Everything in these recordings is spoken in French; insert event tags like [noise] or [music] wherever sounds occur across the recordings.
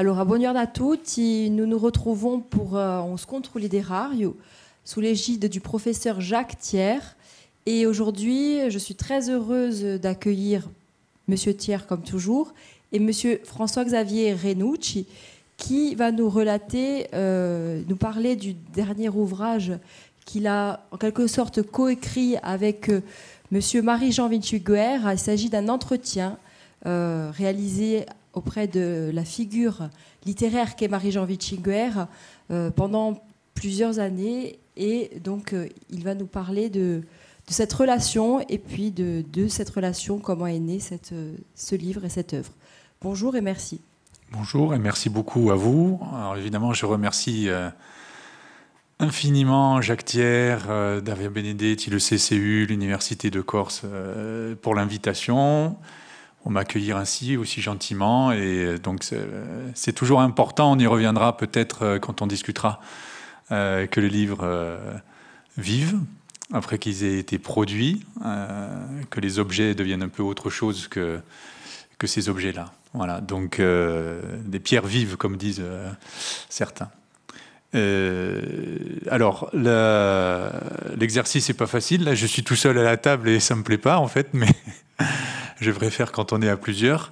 Alors, bonjour à toutes. Nous nous retrouvons pour euh, On se contre rares, sous l'égide du professeur Jacques Thiers. Et aujourd'hui, je suis très heureuse d'accueillir Monsieur Thiers, comme toujours, et Monsieur François-Xavier Renucci, qui va nous relater, euh, nous parler du dernier ouvrage qu'il a en quelque sorte coécrit avec euh, Monsieur Marie-Jean Vinci Guerre. Il s'agit d'un entretien réalisé auprès de la figure littéraire qu'est Marie-Jean Vitchinger euh, pendant plusieurs années. Et donc, euh, il va nous parler de, cette relation et puis de, cette relation, comment est né euh, ce livre et cette œuvre. Bonjour et merci. Bonjour et merci beaucoup à vous. Alors, évidemment, je remercie. infiniment Jacques Thiers, David Benedetti, le CCU, l'Université de Corse pour l'invitation on m'accueillir ainsi, aussi gentiment. Et euh, donc, euh, c'est toujours important. On y reviendra peut-être euh, quand on discutera que les livres vivent, après qu'ils aient été produits, que les objets deviennent un peu autre chose que, que ces objets-là. Voilà, donc des pierres vives, comme disent certains. alors, l'exercice n'est pas facile. Là, je suis tout seul à la table et ça me plaît pas, en fait, mais je préfère quand on est à plusieurs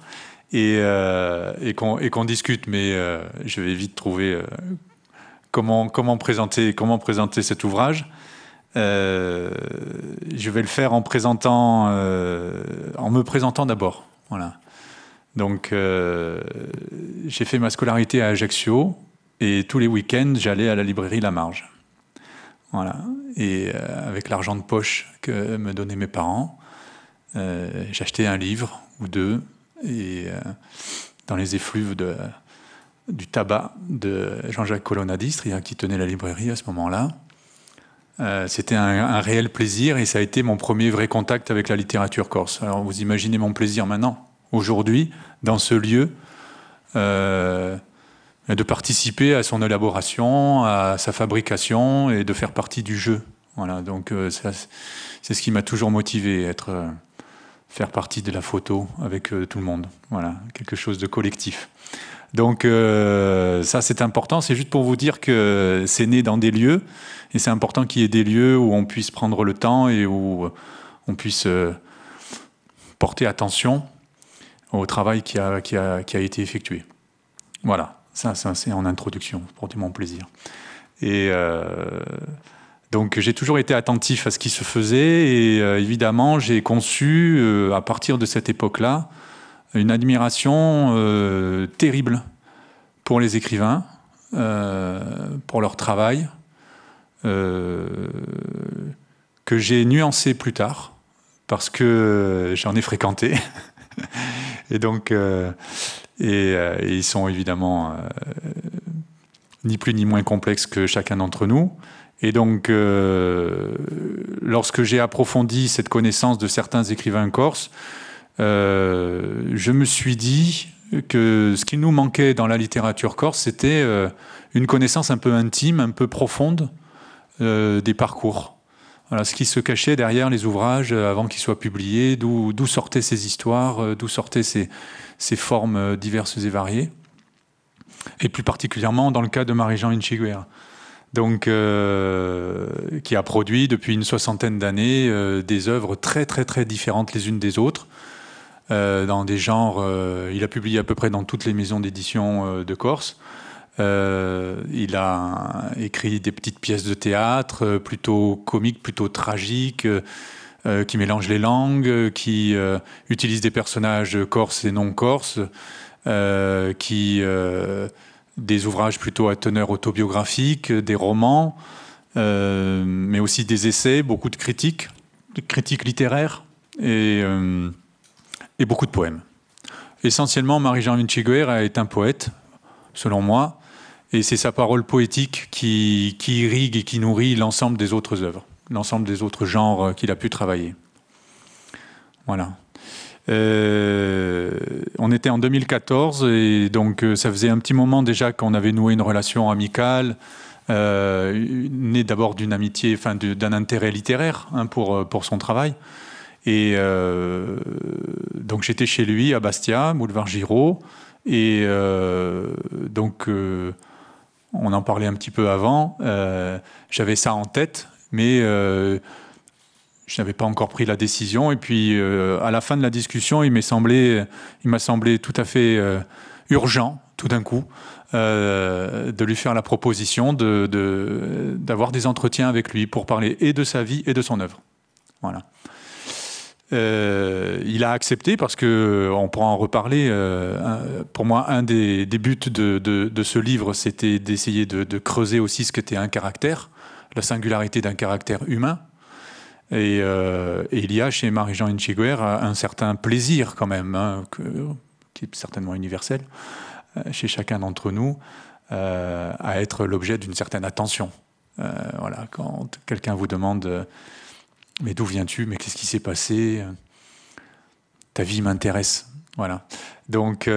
et, euh, et qu'on discute, mais euh, je vais vite trouver euh, comment, comment, présenter, comment présenter cet ouvrage. je vais le faire en, présentant, en me présentant d'abord. Voilà. Donc, j'ai fait ma scolarité à Ajaccio et tous les week-ends, j'allais à la librairie La Marge. Voilà. Et avec l'argent de poche que me donnaient mes parents, euh, j'achetais un livre ou deux et euh, dans les effluves de, du tabac de Jean-Jacques Colonnadistre, qui tenait la librairie à ce moment-là. Euh, c'était un, réel plaisir et ça a été mon premier vrai contact avec la littérature corse. Alors vous imaginez mon plaisir maintenant, aujourd'hui, dans ce lieu, de participer à son élaboration, à sa fabrication et de faire partie du jeu. Voilà, donc c'est ce qui m'a toujours motivé, être faire partie de la photo avec euh, tout le monde. Voilà, quelque chose de collectif. Donc euh, ça c'est important, c'est juste pour vous dire que c'est né dans des lieux et c'est important qu'il y ait des lieux où on puisse prendre le temps et où on puisse euh, porter attention au travail qui a, été effectué. Voilà, ça, c'est en introduction, pour du mon plaisir. Et donc j'ai toujours été attentif à ce qui se faisait et euh, évidemment j'ai conçu euh, à partir de cette époque-là une admiration euh, terrible pour les écrivains, pour leur travail, que j'ai nuancé plus tard parce que j'en ai fréquenté. [laughs] et donc, ils sont évidemment ni plus ni moins complexes que chacun d'entre nous. Et donc, euh, lorsque j'ai approfondi cette connaissance de certains écrivains corses, euh, je me suis dit que ce qui nous manquait dans la littérature corse, c'était euh, une connaissance un peu intime, un peu profonde des parcours. ce qui se cachait derrière les ouvrages avant qu'ils soient publiés, d'où sortaient ces histoires, d'où sortaient ces, ces, formes diverses et variées. Et plus particulièrement dans le cas de Marie-Jean Inchiguer donc euh, qui a produit depuis une soixantaine d'années euh, des œuvres très très très différentes les unes des autres. Euh, dans des genres, il a publié à peu près dans toutes les maisons d'édition de Corse. il a écrit des petites pièces de théâtre, plutôt comiques, plutôt tragiques, qui mélange les langues, qui utilisent des personnages corses et non corses, qui des ouvrages plutôt à teneur autobiographique, des romans, euh, mais aussi des essais, beaucoup de critiques, de critiques littéraires et, euh, beaucoup de poèmes. Essentiellement, Marie-Jean Minchiguer est un poète, selon moi, et c'est sa parole poétique qui, qui irrigue et qui nourrit l'ensemble des autres œuvres, l'ensemble des autres genres qu'il a pu travailler. Voilà. Euh, on était en 2014 et donc euh, ça faisait un petit moment déjà qu'on avait noué une relation amicale, euh, née d'abord d'une amitié, enfin d'un intérêt littéraire hein, pour, pour son travail. Et donc j'étais chez lui à Bastia, boulevard Giraud, et donc on en parlait un petit peu avant. J'avais ça en tête, mais je n'avais pas encore pris la décision. Et puis, euh, à la fin de la discussion, il m'a semblé, tout à fait euh, urgent, tout d'un coup, euh, de lui faire la proposition d'avoir des entretiens avec lui pour parler et de sa vie et de son œuvre. Voilà. il a accepté parce que on pourra en reparler. pour moi, un des, buts de, ce livre, c'était d'essayer de, creuser aussi ce qu'était un caractère, la singularité d'un caractère humain. Euh, et, il y a chez Marie-Jean Inchiguer un certain plaisir quand même, hein, qui est certainement universel euh, chez chacun d'entre nous, euh, à être l'objet d'une certaine attention. voilà, quand quelqu'un vous demande mais d'où viens-tu, mais qu'est-ce qui s'est passé, ta vie m'intéresse. Voilà. Donc,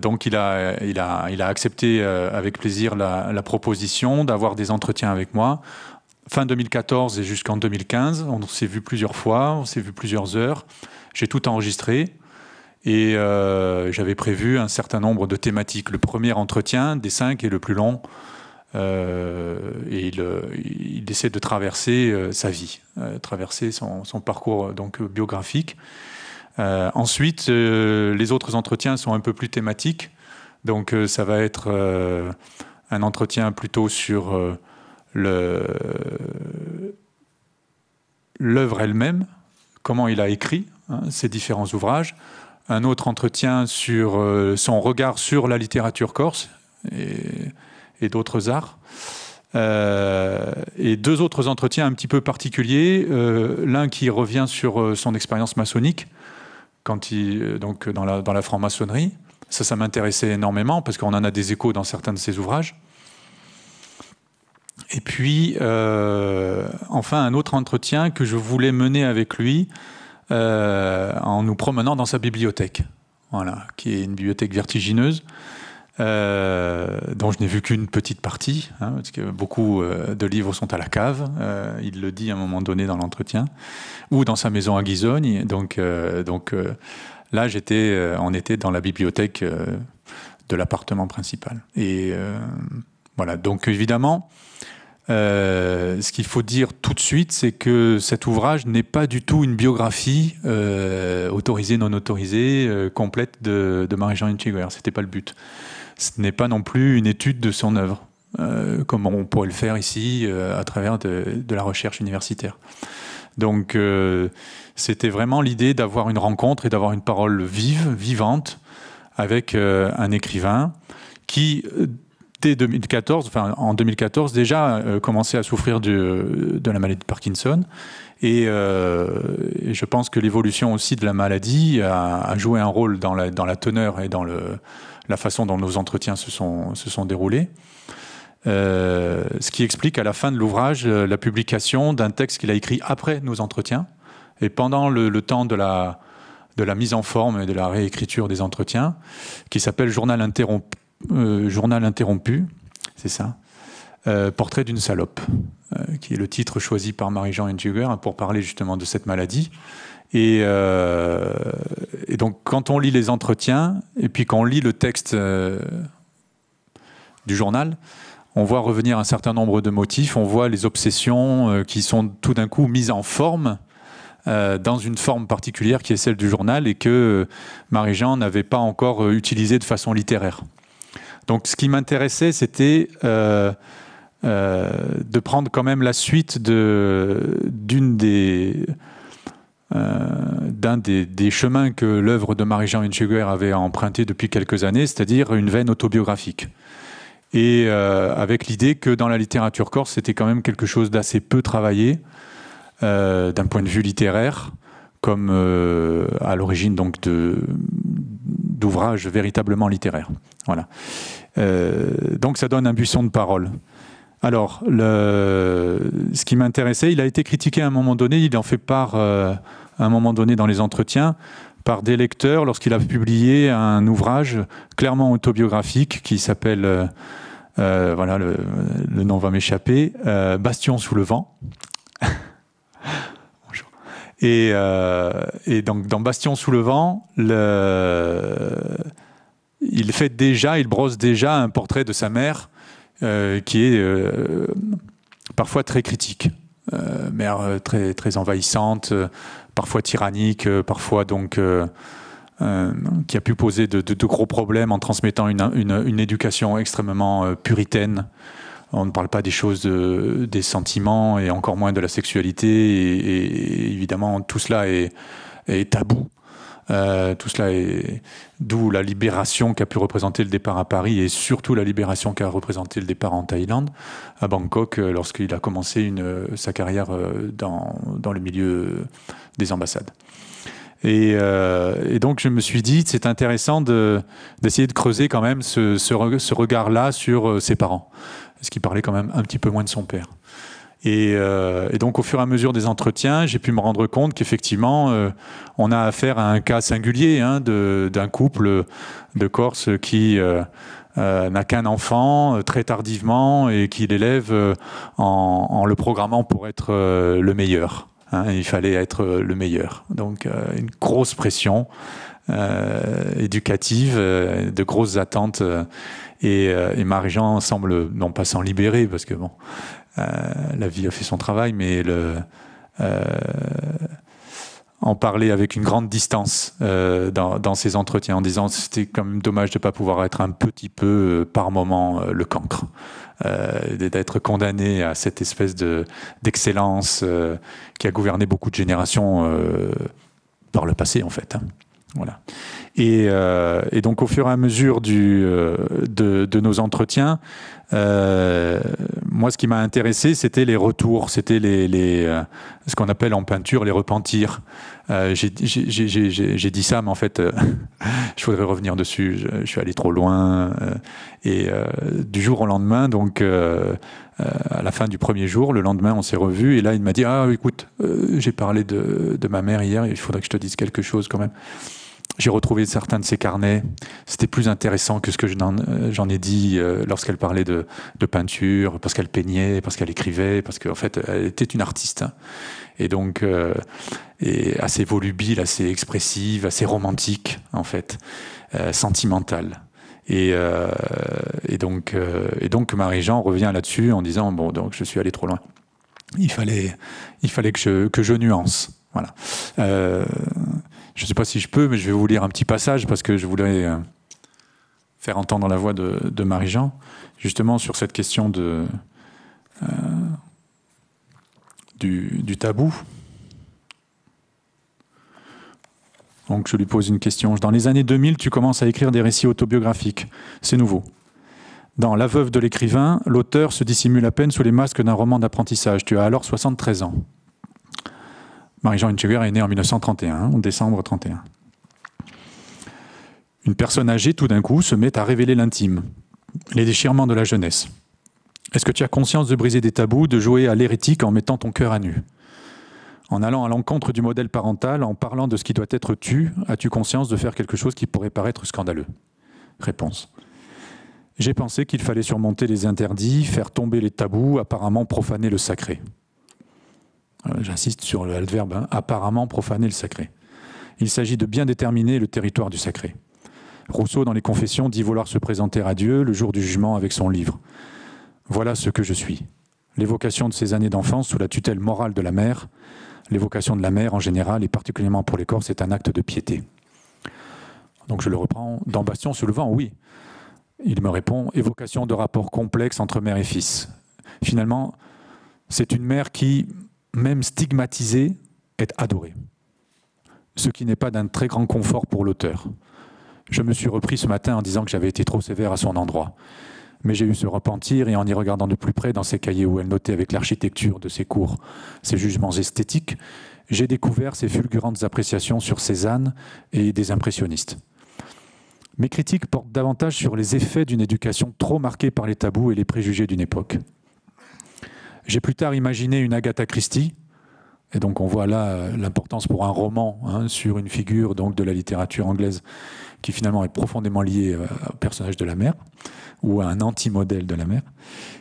donc il, a, accepté avec plaisir la proposition d'avoir des entretiens avec moi fin 2014 et jusqu'en 2015. On s'est vu plusieurs fois, on s'est vu plusieurs heures. J'ai tout enregistré et euh, j'avais prévu un certain nombre de thématiques. Le premier entretien des cinq est le plus long. Euh, et il, essaie de traverser euh, sa vie, traverser son, parcours donc biographique. ensuite, les autres entretiens sont un peu plus thématiques, donc ça va être un entretien plutôt sur l'œuvre elle-même, comment il a écrit hein, ses différents ouvrages, un autre entretien sur euh, son regard sur la littérature corse et, d'autres arts. Euh, et deux autres entretiens un petit peu particuliers. Euh, l'un qui revient sur son expérience maçonnique, quand il, donc dans la, dans la franc-maçonnerie. Ça, ça m'intéressait énormément parce qu'on en a des échos dans certains de ses ouvrages. Et puis, euh, enfin, un autre entretien que je voulais mener avec lui euh, en nous promenant dans sa bibliothèque, voilà, qui est une bibliothèque vertigineuse. Euh, dont je n'ai vu qu'une petite partie, hein, parce que beaucoup de livres sont à la cave, il le dit à un moment donné dans l'entretien, ou dans sa maison à Guisogne. Donc, donc là, j'étais, on était dans la bibliothèque de l'appartement principal. Et voilà, donc évidemment, euh, ce qu'il faut dire tout de suite, c'est que cet ouvrage n'est pas du tout une biographie euh, autorisée, non autorisée, euh, complète de, Marie-Jeanne Tchigoyer. Ce n'était pas le but. Ce n'est pas non plus une étude de son œuvre, comme on pourrait le faire ici à travers de, la recherche universitaire. Donc, c'était vraiment l'idée d'avoir une rencontre et d'avoir une parole vive, vivante, avec un écrivain qui dès 2014, enfin en 2014 déjà euh, commencé à souffrir euh, de, la maladie de Parkinson. Euh, et, je pense que l'évolution aussi de la maladie a, joué un rôle dans la, dans la teneur et dans le, la façon dont nos entretiens se sont, se sont déroulés. ce qui explique à la fin de l'ouvrage la publication d'un texte qu'il a écrit après nos entretiens et pendant le, temps de la, de la mise en forme et de la réécriture des entretiens, qui s'appelle Journal interrompu euh, journal interrompu, c'est ça, euh, Portrait d'une salope, euh, qui est le titre choisi par Marie-Jean Enjuger pour parler justement de cette maladie. Et, donc, quand on lit les entretiens, et puis quand on lit le texte du journal, on voit revenir un certain nombre de motifs, on voit les obsessions qui sont tout d'un coup mises en forme dans une forme particulière qui est celle du journal et que Marie-Jean n'avait pas encore utilisée de façon littéraire. Donc ce qui m'intéressait, c'était euh, euh, de prendre quand même la suite d'une des... Euh, d'un des, chemins que l'œuvre de Marie-Jean Wincheguer avait emprunté depuis quelques années, c'est-à-dire une veine autobiographique. Et avec l'idée que dans la littérature corse, c'était quand même quelque chose d'assez peu travaillé d'un point de vue littéraire, comme à l'origine donc de d'ouvrages véritablement littéraires. Voilà. Euh, donc ça donne un buisson de parole. Alors, le, ce qui m'intéressait, il a été critiqué à un moment donné, il en fait part euh, à un moment donné dans les entretiens, par des lecteurs lorsqu'il a publié un ouvrage clairement autobiographique qui s'appelle, euh, voilà, le, le, nom va m'échapper, Bastion sous le vent. [laughs] Euh, et, donc dans Bastion sous le vent, il fait déjà, il brosse déjà un portrait de sa mère euh, qui est euh, parfois très critique, mère très, très envahissante, parfois tyrannique, parfois donc qui a pu poser de, gros problèmes en transmettant une, une éducation extrêmement puritaine. On ne parle pas des choses, des sentiments et encore moins de la sexualité. Et, évidemment, tout cela est, tabou. Euh, tout cela est d'où la libération qu'a pu représenter le départ à Paris et surtout la libération qu'a représenté le départ en Thaïlande, à Bangkok, euh, lorsqu'il a commencé sa carrière euh, dans, le milieu des ambassades. Et, donc je me suis dit, c'est intéressant d'essayer de, creuser quand même ce regard-là sur ses parents parce qu'il parlait quand même un petit peu moins de son père. Euh, et, donc, au fur et à mesure des entretiens, j'ai pu me rendre compte qu'effectivement, euh, on a affaire à un cas singulier hein, d'un couple de Corse qui euh, n'a qu'un enfant très tardivement et qui l'élève en, le programmant pour être le meilleur. Hein. il fallait être le meilleur. Donc, une grosse pression éducative, de grosses attentes. Euh, et, Marie-Jean semble, non pas s'en libérer, parce que bon, euh, la vie a fait son travail, mais le, euh, en parler avec une grande distance dans, ses entretiens, en disant c'était quand même dommage de ne pas pouvoir être un petit peu par moment le cancre, d'être condamné à cette espèce d'excellence qui a gouverné beaucoup de générations par le passé en fait. Hein. Voilà. Euh, et, donc, au fur et à mesure du, euh, de, nos entretiens, euh, moi, ce qui m'a intéressé, c'était les retours, c'était les, ce qu'on appelle en peinture les repentirs. j'ai dit ça, mais en fait, [laughs] je voudrais revenir dessus. Je, suis allé trop loin. et du jour au lendemain, donc à la fin du premier jour, le lendemain, on s'est revus. Et là, il m'a dit Ah, écoute, j'ai parlé de, de, ma mère hier. Il faudrait que je te dise quelque chose quand même. J'ai retrouvé certains de ses carnets. C'était plus intéressant que ce que euh, j'en ai dit euh, lorsqu'elle parlait de, peinture, parce qu'elle peignait, parce qu'elle écrivait, parce qu'en fait, elle était une artiste. Hein. Et donc, euh, et assez volubile, assez expressive, assez romantique, en fait, euh, sentimentale. Et, donc, donc Marie-Jean revient là-dessus en disant, bon, donc je suis allé trop loin. Il fallait, il fallait que, je, que je nuance. Voilà. Euh, je ne sais pas si je peux, mais je vais vous lire un petit passage parce que je voulais euh, faire entendre la voix de, Marie-Jean, justement sur cette question de, euh, du, du, tabou. Donc je lui pose une question. Dans les années 2000, tu commences à écrire des récits autobiographiques. C'est nouveau. Dans La veuve de l'écrivain, l'auteur se dissimule à peine sous les masques d'un roman d'apprentissage. Tu as alors 73 ans. Marie-Jean Tugger est née en 1931, en décembre 31. Une personne âgée, tout d'un coup, se met à révéler l'intime, les déchirements de la jeunesse. Est-ce que tu as conscience de briser des tabous, de jouer à l'hérétique en mettant ton cœur à nu En allant à l'encontre du modèle parental, en parlant de ce qui doit être tu, as-tu conscience de faire quelque chose qui pourrait paraître scandaleux Réponse. J'ai pensé qu'il fallait surmonter les interdits, faire tomber les tabous, apparemment profaner le sacré. J'insiste sur le hein, apparemment profaner le sacré. Il s'agit de bien déterminer le territoire du sacré. Rousseau, dans les Confessions, dit vouloir se présenter à Dieu le jour du jugement avec son livre. Voilà ce que je suis. L'évocation de ces années d'enfance sous la tutelle morale de la mère, l'évocation de la mère en général et particulièrement pour les Corses, est un acte de piété. Donc je le reprends. Dans Bastion sous le vent, oui. Il me répond évocation de rapport complexe entre mère et fils. Finalement, c'est une mère qui, même stigmatisé, est adoré. Ce qui n'est pas d'un très grand confort pour l'auteur. Je me suis repris ce matin en disant que j'avais été trop sévère à son endroit. Mais j'ai eu ce repentir et en y regardant de plus près dans ses cahiers où elle notait avec l'architecture de ses cours ses jugements esthétiques, j'ai découvert ses fulgurantes appréciations sur Cézanne et des impressionnistes. Mes critiques portent davantage sur les effets d'une éducation trop marquée par les tabous et les préjugés d'une époque. J'ai plus tard imaginé une Agatha Christie, et donc on voit là euh, l'importance pour un roman hein, sur une figure donc de la littérature anglaise qui finalement est profondément liée euh, au personnage de la mère ou à un anti-modèle de la mère,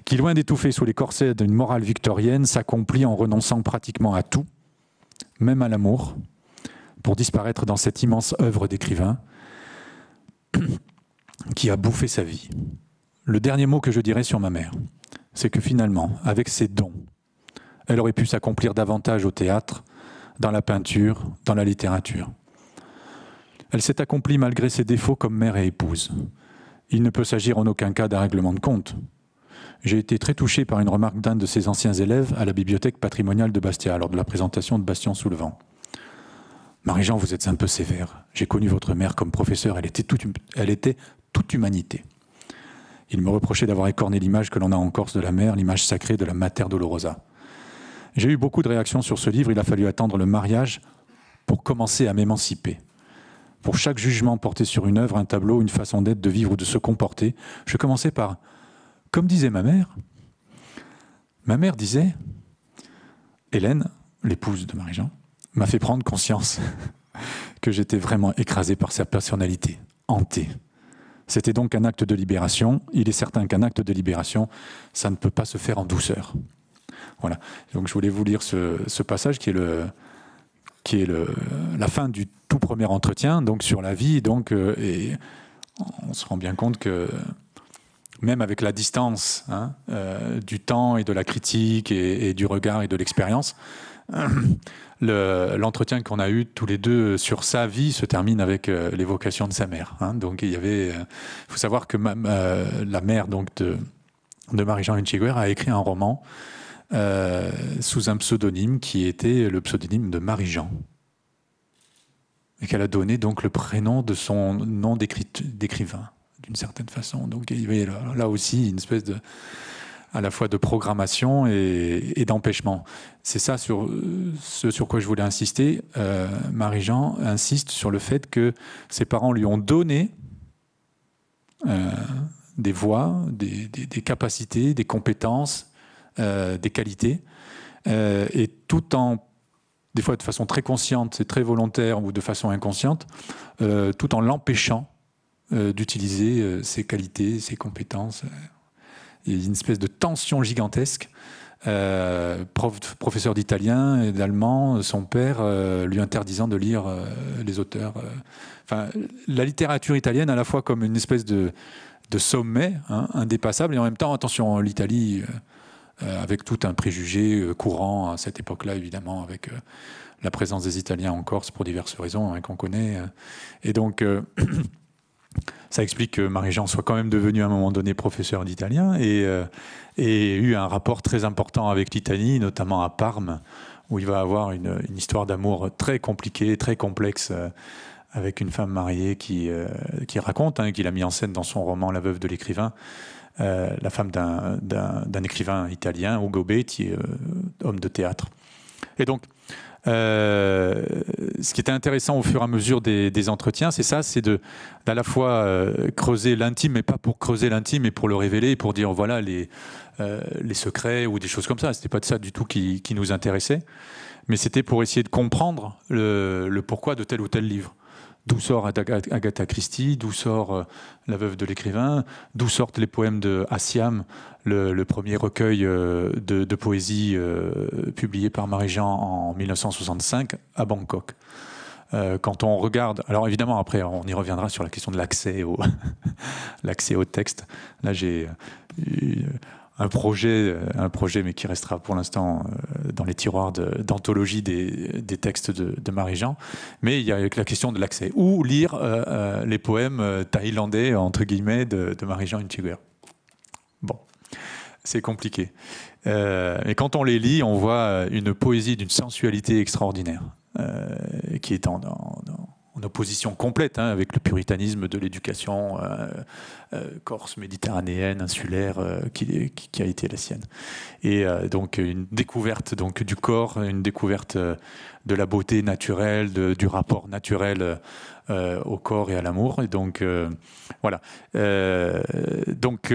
qui loin d'étouffer sous les corsets d'une morale victorienne s'accomplit en renonçant pratiquement à tout, même à l'amour, pour disparaître dans cette immense œuvre d'écrivain [clears throat] qui a bouffé sa vie. Le dernier mot que je dirais sur ma mère c'est que finalement, avec ses dons, elle aurait pu s'accomplir davantage au théâtre, dans la peinture, dans la littérature. Elle s'est accomplie malgré ses défauts comme mère et épouse. Il ne peut s'agir en aucun cas d'un règlement de compte. J'ai été très touché par une remarque d'un de ses anciens élèves à la bibliothèque patrimoniale de Bastia lors de la présentation de Bastien Soulevant. Marie-Jean, vous êtes un peu sévère. J'ai connu votre mère comme professeur, elle était toute, elle était toute humanité. Il me reprochait d'avoir écorné l'image que l'on a en Corse de la mer, l'image sacrée de la Mater Dolorosa. J'ai eu beaucoup de réactions sur ce livre. Il a fallu attendre le mariage pour commencer à m'émanciper. Pour chaque jugement porté sur une œuvre, un tableau, une façon d'être, de vivre ou de se comporter, je commençais par Comme disait ma mère, ma mère disait Hélène, l'épouse de Marie-Jean, m'a fait prendre conscience [laughs] que j'étais vraiment écrasé par sa personnalité, hantée. C'était donc un acte de libération. Il est certain qu'un acte de libération, ça ne peut pas se faire en douceur. Voilà. Donc je voulais vous lire ce, passage qui est, le, qui est le, la fin du tout premier entretien, donc sur la vie. Donc, euh, et on se rend bien compte que même avec la distance hein, euh, du temps et de la critique et du regard et de l'expérience, [clears throat] l'entretien qu'on a eu tous les deux sur sa vie se termine avec euh, l'évocation de sa mère. Hein. Donc il y avait, euh, faut savoir que la mère donc de, Marie-Jean Inchiguer a écrit un roman euh, sous un pseudonyme qui était le pseudonyme de Marie-Jean et qu'elle a donné donc le prénom de son nom d'écrivain d'une certaine façon. Donc il y avait là aussi une espèce de à la fois de programmation et, d'empêchement. C'est ça sur, ce sur quoi je voulais insister. Euh, Marie-Jean insiste sur le fait que ses parents lui ont donné euh, des voix, des, capacités, des compétences, euh, des qualités, et tout en des fois de façon très consciente c'est très volontaire ou de façon inconsciente, tout en l'empêchant d'utiliser ses qualités, ses compétences. Il y a une espèce de tension gigantesque. Euh, prof, professeur d'italien et d'allemand, son père euh, lui interdisant de lire euh, les auteurs. Enfin, la littérature italienne à la fois comme une espèce de, sommet hein, indépassable et en même temps, attention, l'Italie avec tout un préjugé courant à cette époque-là, évidemment, avec la présence des Italiens en Corse pour diverses raisons hein, qu'on connaît. et donc [clears throat] ça explique que Marie-Jean soit quand même devenue à un moment donné professeur d'italien et, ait euh, eu un rapport très important avec l'Italie, notamment à Parme, où il va avoir une, histoire d'amour très compliquée, très complexe, euh, avec une femme mariée qui, euh, qui raconte, hein, qu'il a mis en scène dans son roman La veuve de l'écrivain, la femme d'un écrivain italien, Ugo Betti, homme de théâtre. Et donc, euh, ce qui était intéressant au fur et à mesure des, entretiens, c'est ça, c'est de à la fois euh, creuser l'intime, mais pas pour creuser l'intime, mais pour le révéler, pour dire voilà les euh, les secrets ou des choses comme ça. C'était pas de ça du tout qui, nous intéressait, mais c'était pour essayer de comprendre le pourquoi de tel ou tel livre. D'où sort Agatha Christie, d'où sort euh, La veuve de l'écrivain, d'où sortent les poèmes de Assiam, le, premier recueil euh, de, poésie euh, publié par Marie-Jean en 1965 à Bangkok quand on regarde, alors évidemment après on y reviendra sur la question de l'accès au [laughs] l'accès au texte. Là j'ai un projet, euh, un projet, mais qui restera pour l'instant euh, dans les tiroirs d'anthologie des, textes de, Marie-Jean. Mais il y a la question de l'accès. Ou lire euh, les poèmes thaïlandais, entre guillemets, de, Marie-Jean Inchiguer. Bon, c'est compliqué. Et quand on les lit, on voit une poésie d'une sensualité extraordinaire qui est en, en en opposition complète hein, avec le puritanisme de l'éducation euh, euh, corse, méditerranéenne, insulaire, euh, qui, a été la sienne. Et donc une découverte donc, du corps, une découverte de la beauté naturelle, du rapport naturel au corps et à l'amour. Et donc voilà. donc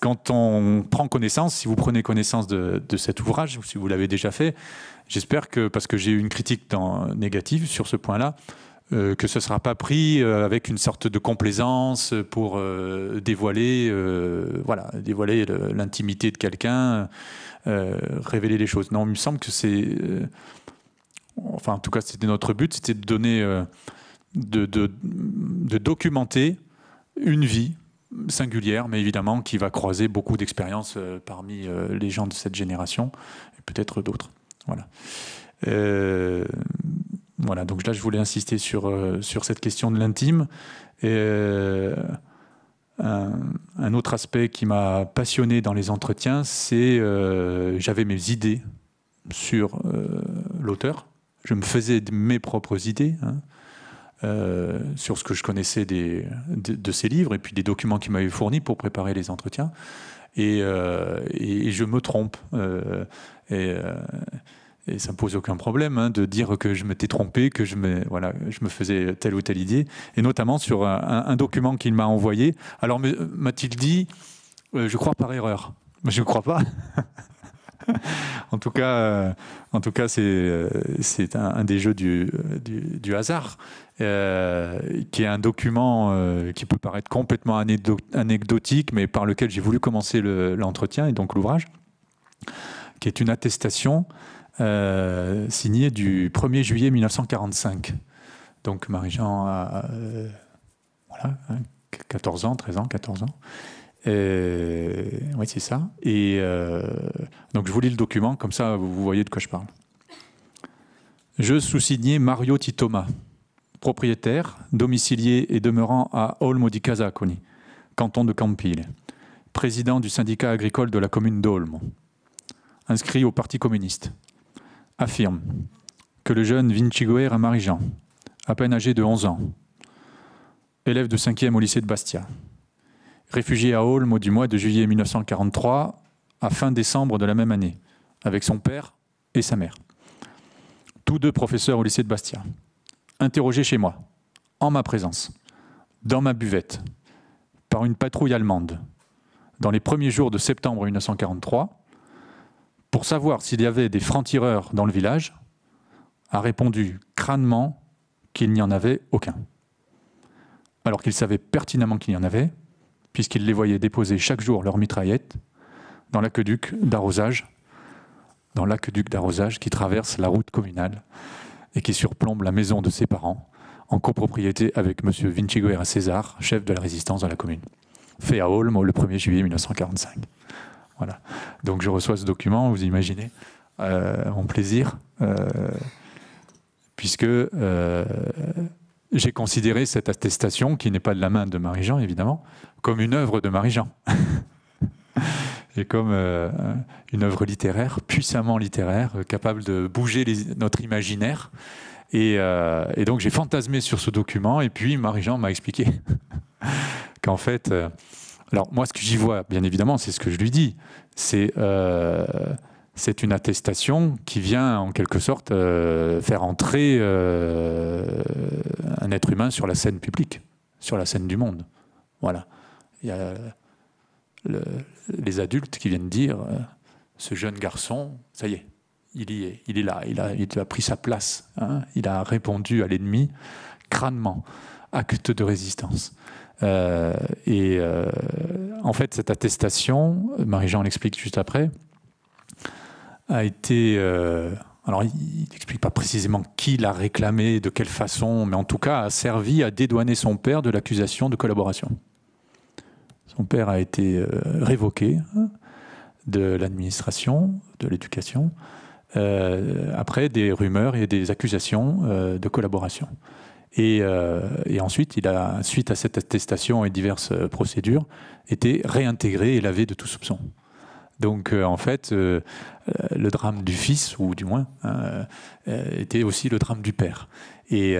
quand on prend connaissance, si vous prenez connaissance de, de cet ouvrage, si vous l'avez déjà fait, J'espère que, parce que j'ai eu une critique négative sur ce point-là, euh, que ce ne sera pas pris euh, avec une sorte de complaisance pour euh, dévoiler, voilà, dévoiler l'intimité de quelqu'un, révéler les choses. Non, il me semble que c'est, enfin en tout cas c'était notre but, c'était de donner, de, documenter une vie singulière, mais évidemment qui va croiser beaucoup d'expériences parmi les gens de cette génération et peut-être d'autres. Voilà. Euh, voilà, donc là, je voulais insister sur, euh, sur cette question de l'intime. Euh, un, autre aspect qui m'a passionné dans les entretiens, c'est j'avais mes idées sur l'auteur. Je me faisais mes propres idées. Hein, sur ce que je connaissais de, ses livres et puis des documents qu'il m'avait fournis pour préparer les entretiens. Et, je me trompe. Euh, et, ça ne me pose aucun problème hein, de dire que je m'étais trompé, que je me, voilà, je me faisais telle ou telle idée. Et notamment sur un, document qu'il m'a envoyé. Alors euh, m'a-t-il dit, euh, je crois par erreur. je ne crois pas. [laughs] en tout cas, en tout cas, c'est c'est un, des jeux du, du, hasard, qui est un document qui peut paraître complètement anecdotique, mais par lequel j'ai voulu commencer l'entretien et donc l'ouvrage qui est une attestation euh, signée du 1er juillet 1945. Donc Marie-Jean a 14 euh, hein, ans, 13 ans, 14 ans. Euh, oui, c'est ça. Et donc je vous lis le document, comme ça vous voyez de quoi je parle. Je sous-signais Mario Titoma, propriétaire, domicilié et demeurant à Olmo di Casaconi, canton de Campile, président du syndicat agricole de la commune d'Olmo inscrit au Parti communiste, affirme que le jeune Vinci Goer Marie-Jean, à peine âgé de 11 ans, élève de 5e au lycée de Bastia, réfugié à Holm du mois de juillet 1943 à fin décembre de la même année, avec son père et sa mère. Tous deux professeurs au lycée de Bastia, interrogé chez moi, en ma présence, dans ma buvette, par une patrouille allemande, dans les premiers jours de septembre 1943, pour savoir s'il y avait des francs-tireurs dans le village, a répondu crânement qu'il n'y en avait aucun. Alors qu'il savait pertinemment qu'il y en avait, puisqu'il les voyait déposer chaque jour leurs mitraillettes dans l'aqueduc d'arrosage, dans l'aqueduc d'arrosage qui traverse la route communale et qui surplombe la maison de ses parents, en copropriété avec M. Vinci César, chef de la résistance dans la commune. Fait à Holme le 1er juillet 1945. Donc je reçois ce document, vous imaginez, en euh, mon plaisir, euh, puisque euh, j'ai considéré cette attestation, qui n'est pas de la main de Marie-Jean évidemment, comme une œuvre de Marie-Jean. [laughs] et comme une œuvre littéraire, puissamment littéraire, capable de bouger notre imaginaire. et donc j'ai fantasmé sur ce document, et puis Marie-Jean m'a expliqué [laughs] qu'en fait, alors moi, ce que j'y vois, bien évidemment, c'est ce que je lui dis. C'est euh, une attestation qui vient en quelque sorte euh, faire entrer euh, un être humain sur la scène publique, sur la scène du monde. Voilà. Il y a les adultes qui viennent dire ce jeune garçon, ça y est, il y est, il est là, il a, pris sa place, hein. il a répondu à l'ennemi crânement, acte de résistance. Euh, et euh, en fait, cette attestation, Marie-Jean l'explique juste après, a été. Euh, alors, il n'explique pas précisément qui l'a réclamé, de quelle façon, mais en tout cas, a servi à dédouaner son père de l'accusation de collaboration. Son père a été révoqué hein, de l'administration, de l'éducation, après des rumeurs et des accusations de collaboration. Euh, et, ensuite, il a, suite à cette attestation et diverses euh, procédures, été réintégré et lavé de tout soupçon. Donc euh, en fait, le drame du fils, ou du moins, hein, était aussi le drame du père. Et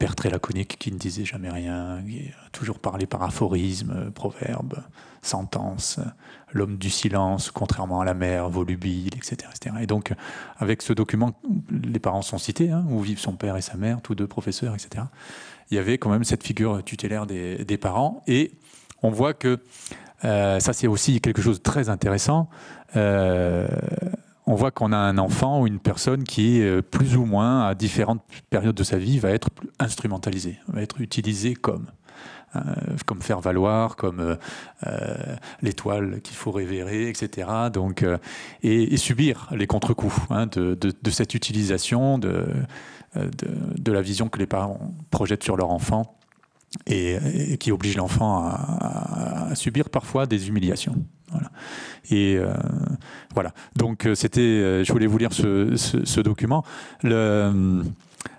père très laconique qui ne disait jamais rien, qui a toujours parlé par aphorisme, proverbe. Sentence, L'homme du silence, contrairement à la mère, Volubile, etc. etc. Et donc, avec ce document, les parents sont cités, hein, où vivent son père et sa mère, tous deux professeurs, etc. Il y avait quand même cette figure tutélaire des, parents. Et on voit que euh, ça, c'est aussi quelque chose de très intéressant. Euh, on voit qu'on a un enfant ou une personne qui, euh, plus ou moins, à différentes périodes de sa vie, va être instrumentalisée, va être utilisée comme. Euh, comme faire valoir, comme euh, euh, l'étoile qu'il faut révérer, etc. Donc, et, subir les contre-coups hein, de, cette utilisation, de, de, la vision que les parents projettent sur leur enfant et, qui oblige l'enfant à, subir parfois des humiliations. Voilà. Et voilà. Donc c'était, je voulais vous lire ce, ce document. Le,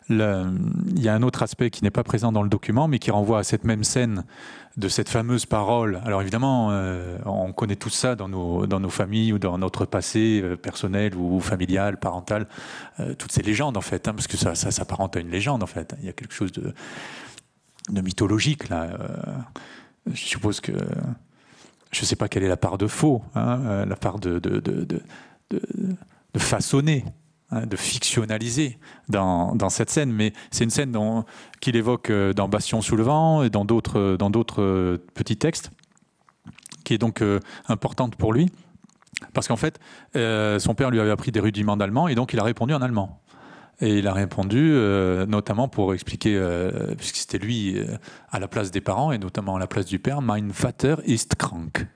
il y a un autre aspect qui n'est pas présent dans le document, mais qui renvoie à cette même scène de cette fameuse parole. Alors évidemment, euh, on connaît tout ça dans nos, dans nos familles ou dans notre passé euh, personnel ou familial, parental, euh, toutes ces légendes en fait, hein, parce que ça, s'apparente à une légende en fait. Il y a quelque chose de, mythologique là. je suppose que je ne sais pas quelle est la part de faux, hein, la part de, de, de façonner Hein, de fictionnaliser dans, cette scène, mais c'est une scène qu'il évoque euh, dans Bastion sous le vent et dans d'autres, euh, euh, petits textes, qui est donc importante pour lui, parce qu'en fait, son père lui avait appris des rudiments d'allemand, et donc il a répondu en allemand. Et il a répondu, notamment pour expliquer, puisque c'était lui à la place des parents, et notamment à la place du père, Mein Vater ist krank.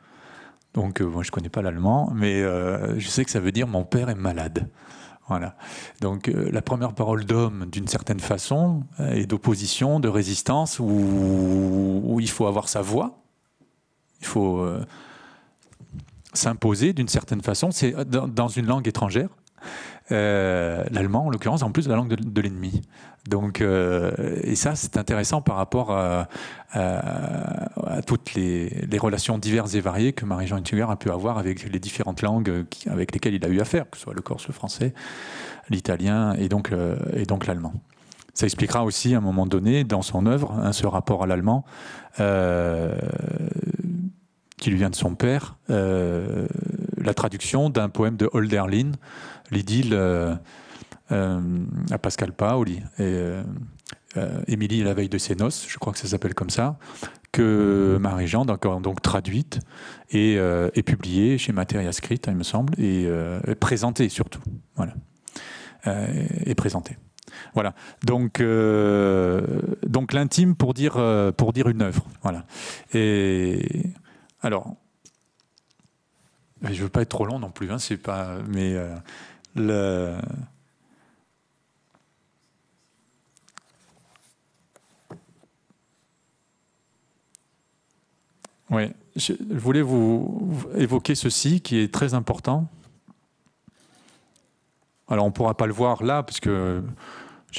Donc, moi, je ne connais pas l'allemand, mais je sais que ça veut dire mon père est malade. Voilà. Donc euh, la première parole d'homme, d'une certaine façon, euh, est d'opposition, de résistance, où, il faut avoir sa voix, il faut euh, s'imposer d'une certaine façon, c'est dans, dans, une langue étrangère. Euh, l'allemand en l'occurrence, en plus de la langue de, l'ennemi. Donc, euh, et ça, c'est intéressant par rapport à, toutes les, relations diverses et variées que Marie-Jean Intuger a pu avoir avec les différentes langues avec lesquelles il a eu affaire, que ce soit le corse, le français, l'italien et donc, euh, et donc l'allemand. Ça expliquera aussi à un moment donné dans son œuvre hein, ce rapport à l'allemand qui lui vient de son père, la traduction d'un poème de Holderlin l'idylle euh, euh, à Pascal Paoli et euh, Émilie la veille de ses noces, je crois que ça s'appelle comme ça, que Marie-Jean donc, donc traduite et, publiée chez Materia hein, il me semble, et, présentée surtout. Voilà. et présentée. Voilà. Donc, donc l'intime pour dire, pour dire une œuvre. Voilà. Et alors, je veux pas être trop long non plus. Hein, c'est pas. Mais oui, je voulais vous évoquer ceci qui est très important. Alors on ne pourra pas le voir là parce que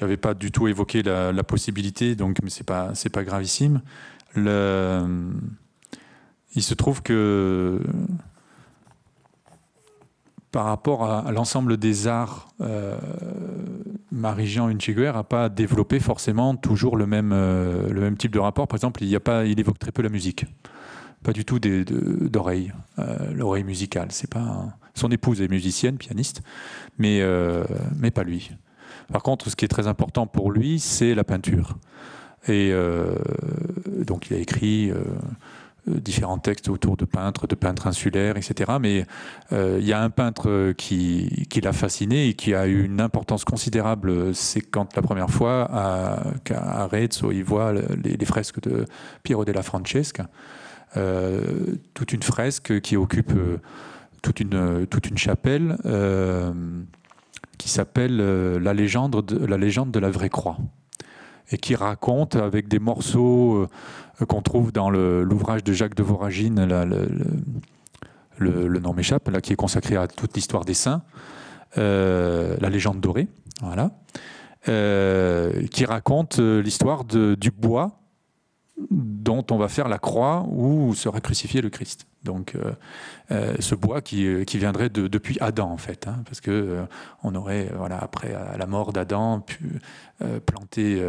n'avais pas du tout évoqué la, possibilité, donc mais c'est pas pas gravissime. il se trouve que par rapport à, l'ensemble des arts, euh, Marie-Jean Unchiguer n'a pas développé forcément toujours le même, euh, le même type de rapport. Par exemple, il, y a pas, il évoque très peu la musique. Pas du tout d'oreille, euh, l'oreille musicale. C'est pas Son épouse est musicienne, pianiste, mais, mais pas lui. Par contre, ce qui est très important pour lui, c'est la peinture. Et donc, il a écrit euh, différents textes autour de peintres, de peintres insulaires, etc. Mais euh, il y a un peintre euh, qui, qui l'a fasciné et qui a eu une importance considérable. C'est quand la première fois à, à il voit les, fresques de Piero della Francesca, toute une fresque qui occupe toute une, toute une chapelle qui s'appelle la, légende de, la légende de la vraie croix et qui raconte avec des morceaux euh, qu'on trouve dans l'ouvrage de Jacques de Voragine, le, nom m'échappe, là, qui est consacré à toute l'histoire des saints, euh, la légende dorée, voilà, euh, qui raconte l'histoire du bois dont on va faire la croix où sera crucifié le Christ. Donc ce bois qui, viendrait depuis Adam en fait, hein, parce que on aurait voilà après la mort d'Adam pu planter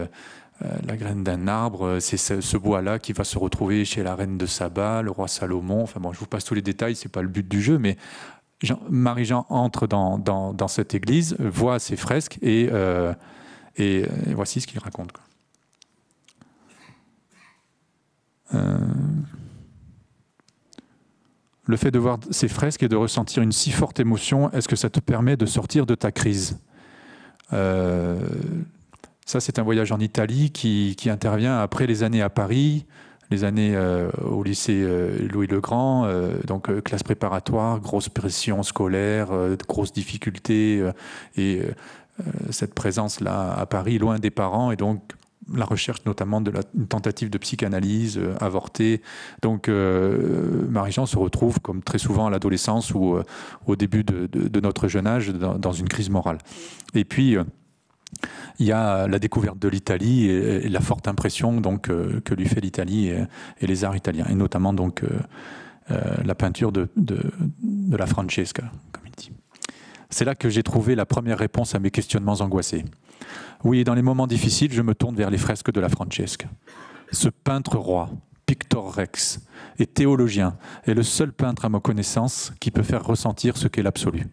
euh, la graine d'un arbre, euh, c'est ce, bois-là qui va se retrouver chez la reine de Saba, le roi Salomon. Enfin bon, je vous passe tous les détails, c'est pas le but du jeu, mais Marie-Jean entre dans, cette église, voit ses fresques et, euh, voici ce qu'il raconte. Le fait de voir ces fresques et de ressentir une si forte émotion, est-ce que ça te permet de sortir de ta crise ça, c'est un voyage en Italie qui, intervient après les années à Paris, les années euh, au lycée euh, Louis-le-Grand, euh, donc classe préparatoire, grosse pression scolaire, grosses difficultés, et cette présence-là à Paris, loin des parents, et donc la recherche notamment de la, tentative de psychanalyse avortée. Donc Marie-Jean se retrouve, comme très souvent à l'adolescence ou au début de, notre jeune âge, dans, dans, une crise morale. Et puis il y a la découverte de l'Italie et, la forte impression donc, euh, que lui fait l'Italie et, les arts italiens, et notamment donc, euh, euh, la peinture de, la Francesca, comme il dit. C'est là que j'ai trouvé la première réponse à mes questionnements angoissés. Oui, dans les moments difficiles, je me tourne vers les fresques de la Francesca. Ce peintre roi, Pictor Rex, est théologien est le seul peintre à ma connaissance qui peut faire ressentir ce qu'est l'absolu.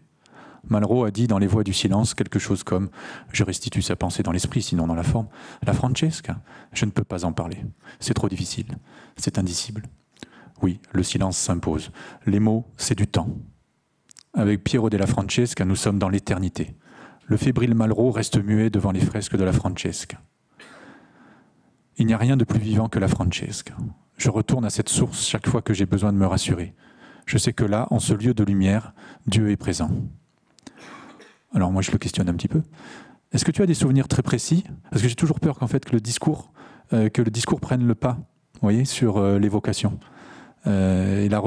Malraux a dit dans Les Voix du silence quelque chose comme Je restitue sa pensée dans l'esprit, sinon dans la forme. La Francesca, je ne peux pas en parler. C'est trop difficile. C'est indicible. Oui, le silence s'impose. Les mots, c'est du temps. Avec Piero della Francesca, nous sommes dans l'éternité. Le fébrile Malraux reste muet devant les fresques de la Francesca. Il n'y a rien de plus vivant que la Francesca. Je retourne à cette source chaque fois que j'ai besoin de me rassurer. Je sais que là, en ce lieu de lumière, Dieu est présent. Alors moi, je le questionne un petit peu. Est-ce que tu as des souvenirs très précis Parce que j'ai toujours peur qu'en fait que le discours, euh, que le discours prenne le pas, voyez, sur euh, l'évocation euh, et la,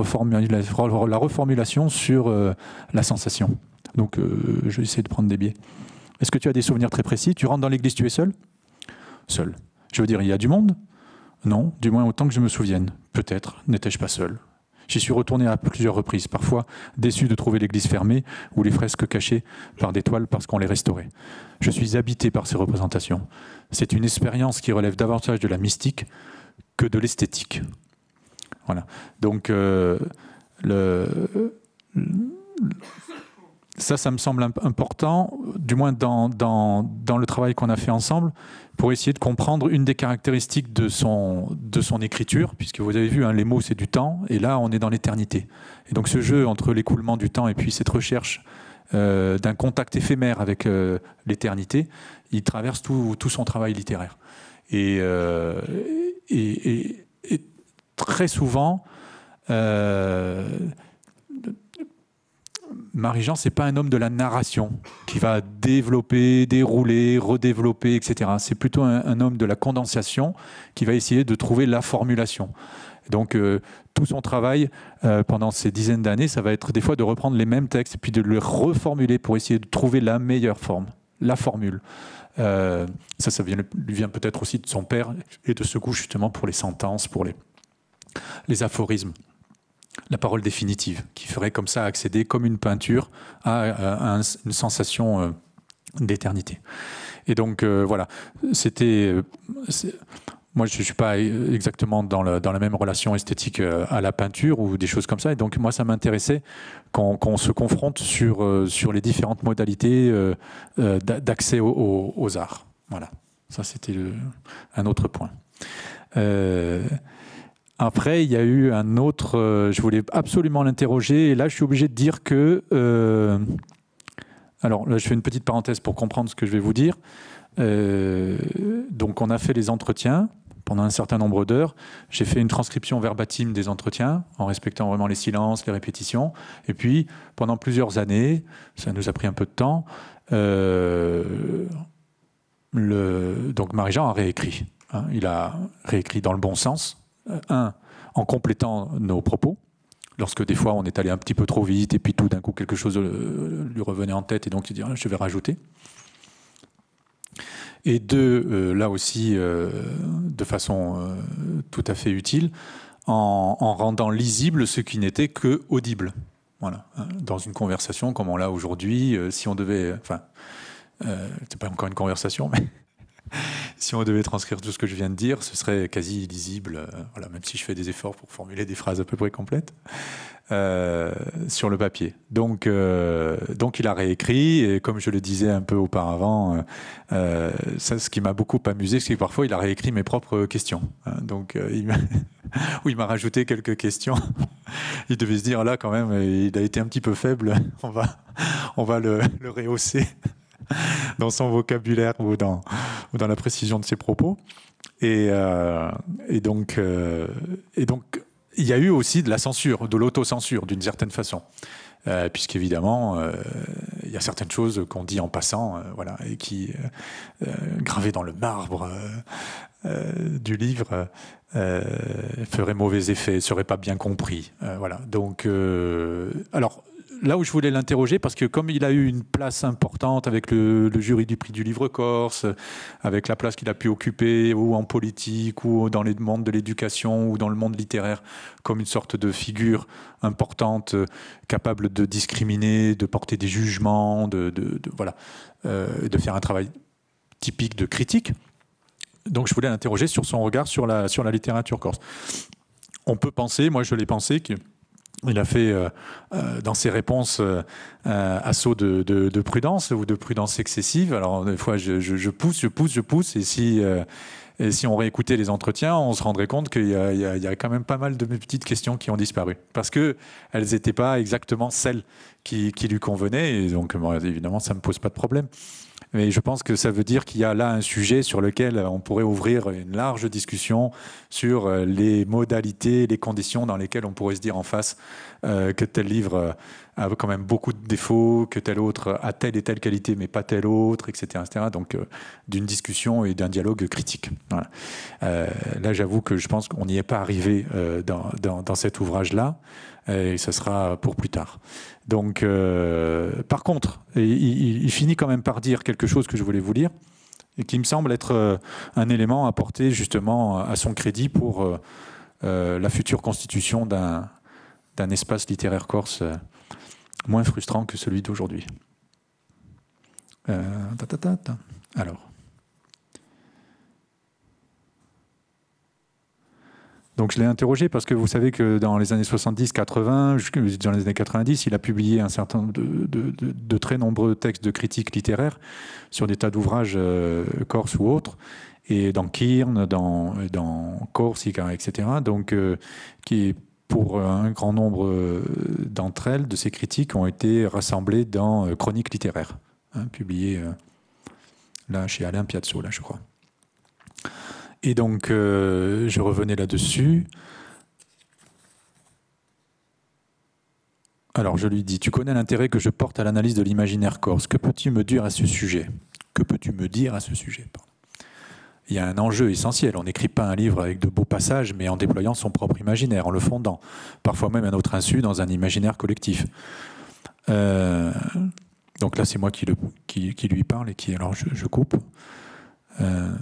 la reformulation sur la sensation. Donc, je vais essayer de prendre des biais. Est-ce que tu as des souvenirs très précis Tu rentres dans l'église, tu es seul Seul. Je veux dire, il y a du monde Non, du moins autant que je me souvienne. Peut-être n'étais-je pas seul. J'y suis retourné à plusieurs reprises, parfois déçu de trouver l'église fermée ou les fresques cachées par des toiles parce qu'on les restaurait. Je suis habité par ces représentations. C'est une expérience qui relève davantage de la mystique que de l'esthétique. Voilà. Donc, euh, le, ça, ça me semble important, du moins dans, le travail qu'on a fait ensemble, pour essayer de comprendre une des caractéristiques de son, de son écriture, puisque vous avez vu, hein, les mots, c'est du temps, et là, on est dans l'éternité. Et donc ce jeu entre l'écoulement du temps et puis cette recherche euh, d'un contact éphémère avec euh, l'éternité, il traverse tout, son travail littéraire. et, euh, et très souvent, Marie-Jean, c'est pas un homme de la narration qui va développer, dérouler, redévelopper, etc. C'est plutôt un, homme de la condensation qui va essayer de trouver la formulation. Donc euh, tout son travail euh, pendant ces dizaines d'années, ça va être des fois de reprendre les mêmes textes et puis de les reformuler pour essayer de trouver la meilleure forme, la formule. Euh, ça, ça vient, lui vient peut-être aussi de son père et de ce coup, justement pour les sentences, pour les, les aphorismes la parole définitive, qui ferait comme ça accéder, comme une peinture, à, euh, une sensation euh, d'éternité. Et donc euh, voilà, c'était... moi, je ne suis pas exactement dans, la même relation esthétique à la peinture ou des choses comme ça. Et donc, moi, ça m'intéressait qu'on se confronte sur, sur les différentes modalités d'accès aux arts. Voilà, ça, c'était un autre point. Après, il y a eu un autre, euh, je voulais absolument l'interroger, et là je suis obligé de dire que... Euh, alors là je fais une petite parenthèse pour comprendre ce que je vais vous dire. Euh, donc on a fait les entretiens pendant un certain nombre d'heures. J'ai fait une transcription verbatim des entretiens en respectant vraiment les silences, les répétitions. Et puis pendant plusieurs années, ça nous a pris un peu de temps, donc Marie-Jean a réécrit. Hein. il a réécrit dans le bon sens euh, un, en complétant nos propos, lorsque des fois on est allé un petit peu trop vite et puis tout d'un coup quelque chose euh, lui revenait en tête et donc il dit ah, je vais rajouter. Et deux, euh, là aussi de façon tout à fait utile, en, rendant lisible ce qui n'était que audible. Voilà. Hein, dans une conversation comme on l'a aujourd'hui, si on devait, enfin, c'est pas encore une conversation, mais si on devait transcrire tout ce que je viens de dire, ce serait quasi illisible, euh, voilà, même si je fais des efforts pour formuler des phrases à peu près complètes, euh, sur le papier. Donc, euh, donc il a réécrit, et comme je le disais un peu auparavant, ce qui m'a beaucoup amusé, c'est que parfois il a réécrit mes propres questions. Hein. donc, il [laughs] il m'a rajouté quelques questions. [laughs] il devait se dire, là quand même, il a été un petit peu faible, [laughs] on va, on va le, le rehausser. [laughs] dans son vocabulaire ou dans, ou dans la précision de ses propos. Et, euh, donc, euh, et donc, il y a eu aussi de la censure, de l'autocensure d'une certaine façon. Euh, puisqu'évidemment, euh, il y a certaines choses qu'on dit en passant, voilà, et qui, gravées dans le marbre du livre, feraient mauvais effet, seraient pas bien compris. voilà. Donc, alors, là où je voulais l'interroger, parce que comme il a eu une place importante avec le, jury du prix du livre corse, avec la place qu'il a pu occuper, ou en politique, ou dans les mondes de l'éducation, ou dans le monde littéraire, comme une sorte de figure importante, euh, capable de discriminer, de porter des jugements, de, voilà, euh, de faire un travail typique de critique. Donc je voulais l'interroger sur son regard sur la, sur la littérature corse. On peut penser, moi je l'ai pensé, que il a fait euh, euh, dans ses réponses un euh, assaut de, prudence ou de prudence excessive. Alors des fois, je, pousse, je pousse, je pousse, et si on réécoutait les entretiens, on se rendrait compte qu'il y, a quand même pas mal de mes petites questions qui ont disparu parce que elles n'étaient pas exactement celles qui, lui convenaient. Et donc, évidemment, ça ne me pose pas de problème. Mais je pense que ça veut dire qu'il y a là un sujet sur lequel on pourrait ouvrir une large discussion sur euh, les modalités, les conditions dans lesquelles on pourrait se dire en face euh, que tel livre euh, a quand même beaucoup de défauts, que tel autre a telle et telle qualité, mais pas tel autre, etc. donc d'une discussion et d'un dialogue critique. là, j'avoue que je pense qu'on n'y est pas arrivé dans, cet ouvrage-là. Euh, et ça sera pour plus tard. Donc, euh, par contre, il, finit quand même par dire quelque chose que je voulais vous lire et qui me semble être euh, un élément à justement à son crédit pour la future constitution d'un espace littéraire corse moins frustrant que celui d'aujourd'hui. Alors. Donc je l'ai interrogé parce que vous savez que dans les années 70, 80, dans les années 90, il a publié un certain de, de, très nombreux textes de critiques littéraires sur des tas d'ouvrages corse euh, corses ou autres, et dans Kirn, dans, dans Corsica, etc. Donc euh, qui pour un grand nombre euh, d'entre elles, de ces critiques ont été rassemblées dans Chroniques littéraires, hein, publiées là chez Alain Piazzo, je crois. Et donc, euh, je revenais là-dessus. Alors, je lui dis, tu connais l'intérêt que je porte à l'analyse de l'imaginaire corse. Que peux-tu me dire à ce sujet Que peux-tu me dire à ce sujet Il y a un enjeu essentiel. On n'écrit pas un livre avec de beaux passages, mais en déployant son propre imaginaire, en le fondant, parfois même à notre insu, dans un imaginaire collectif. Euh, donc là, c'est moi qui, lui parle et qui, alors, je, je coupe. Euh,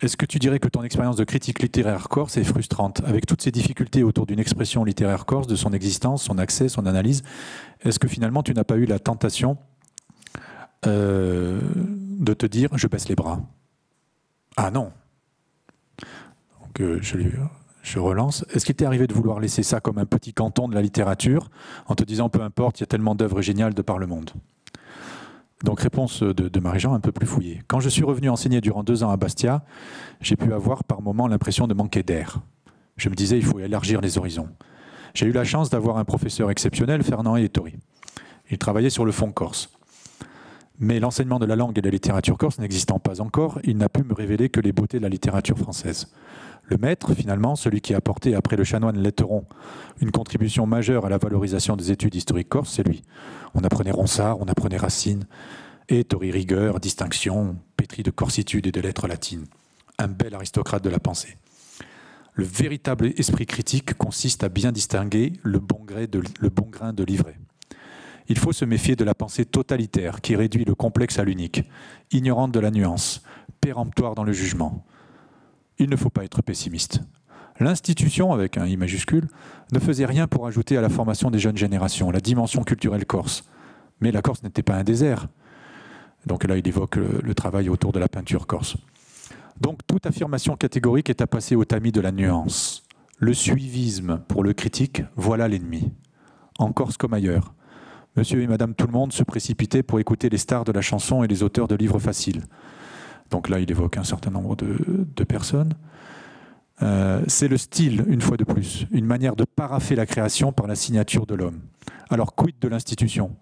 est-ce que tu dirais que ton expérience de critique littéraire corse est frustrante Avec toutes ces difficultés autour d'une expression littéraire corse, de son existence, son accès, son analyse, est-ce que finalement tu n'as pas eu la tentation euh, de te dire je baisse les bras Ah non Donc euh, je, je relance. Est-ce qu'il t'est arrivé de vouloir laisser ça comme un petit canton de la littérature en te disant peu importe, il y a tellement d'œuvres géniales de par le monde donc réponse de, Marie-Jean un peu plus fouillée. Quand je suis revenu enseigner durant deux ans à Bastia, j'ai pu avoir par moments l'impression de manquer d'air. Je me disais, il faut élargir les horizons. J'ai eu la chance d'avoir un professeur exceptionnel, Fernand Ettori. Il travaillait sur le fond corse. Mais l'enseignement de la langue et de la littérature corse n'existant pas encore, il n'a pu me révéler que les beautés de la littérature française. Le maître, finalement, celui qui a apporté après le chanoine Letteron une contribution majeure à la valorisation des études historiques corse, c'est lui. On apprenait Ronsard, on apprenait Racine, et Rigueur, distinction, pétri de corsitude et de lettres latines. Un bel aristocrate de la pensée. Le véritable esprit critique consiste à bien distinguer le bon, le bon grain de livret. Il faut se méfier de la pensée totalitaire qui réduit le complexe à l'unique, ignorante de la nuance, péremptoire dans le jugement il ne faut pas être pessimiste. L'institution, avec un I majuscule, ne faisait rien pour ajouter à la formation des jeunes générations la dimension culturelle corse. Mais la Corse n'était pas un désert. Donc là, il évoque le, travail autour de la peinture corse. Donc toute affirmation catégorique est à passer au tamis de la nuance. Le suivisme pour le critique, voilà l'ennemi. En Corse comme ailleurs. Monsieur et Madame tout le monde se précipitaient pour écouter les stars de la chanson et les auteurs de livres faciles. Donc là, il évoque un certain nombre de, personnes. Euh, c'est le style, une fois de plus, une manière de paraffer la création par la signature de l'homme. Alors, quid de l'institution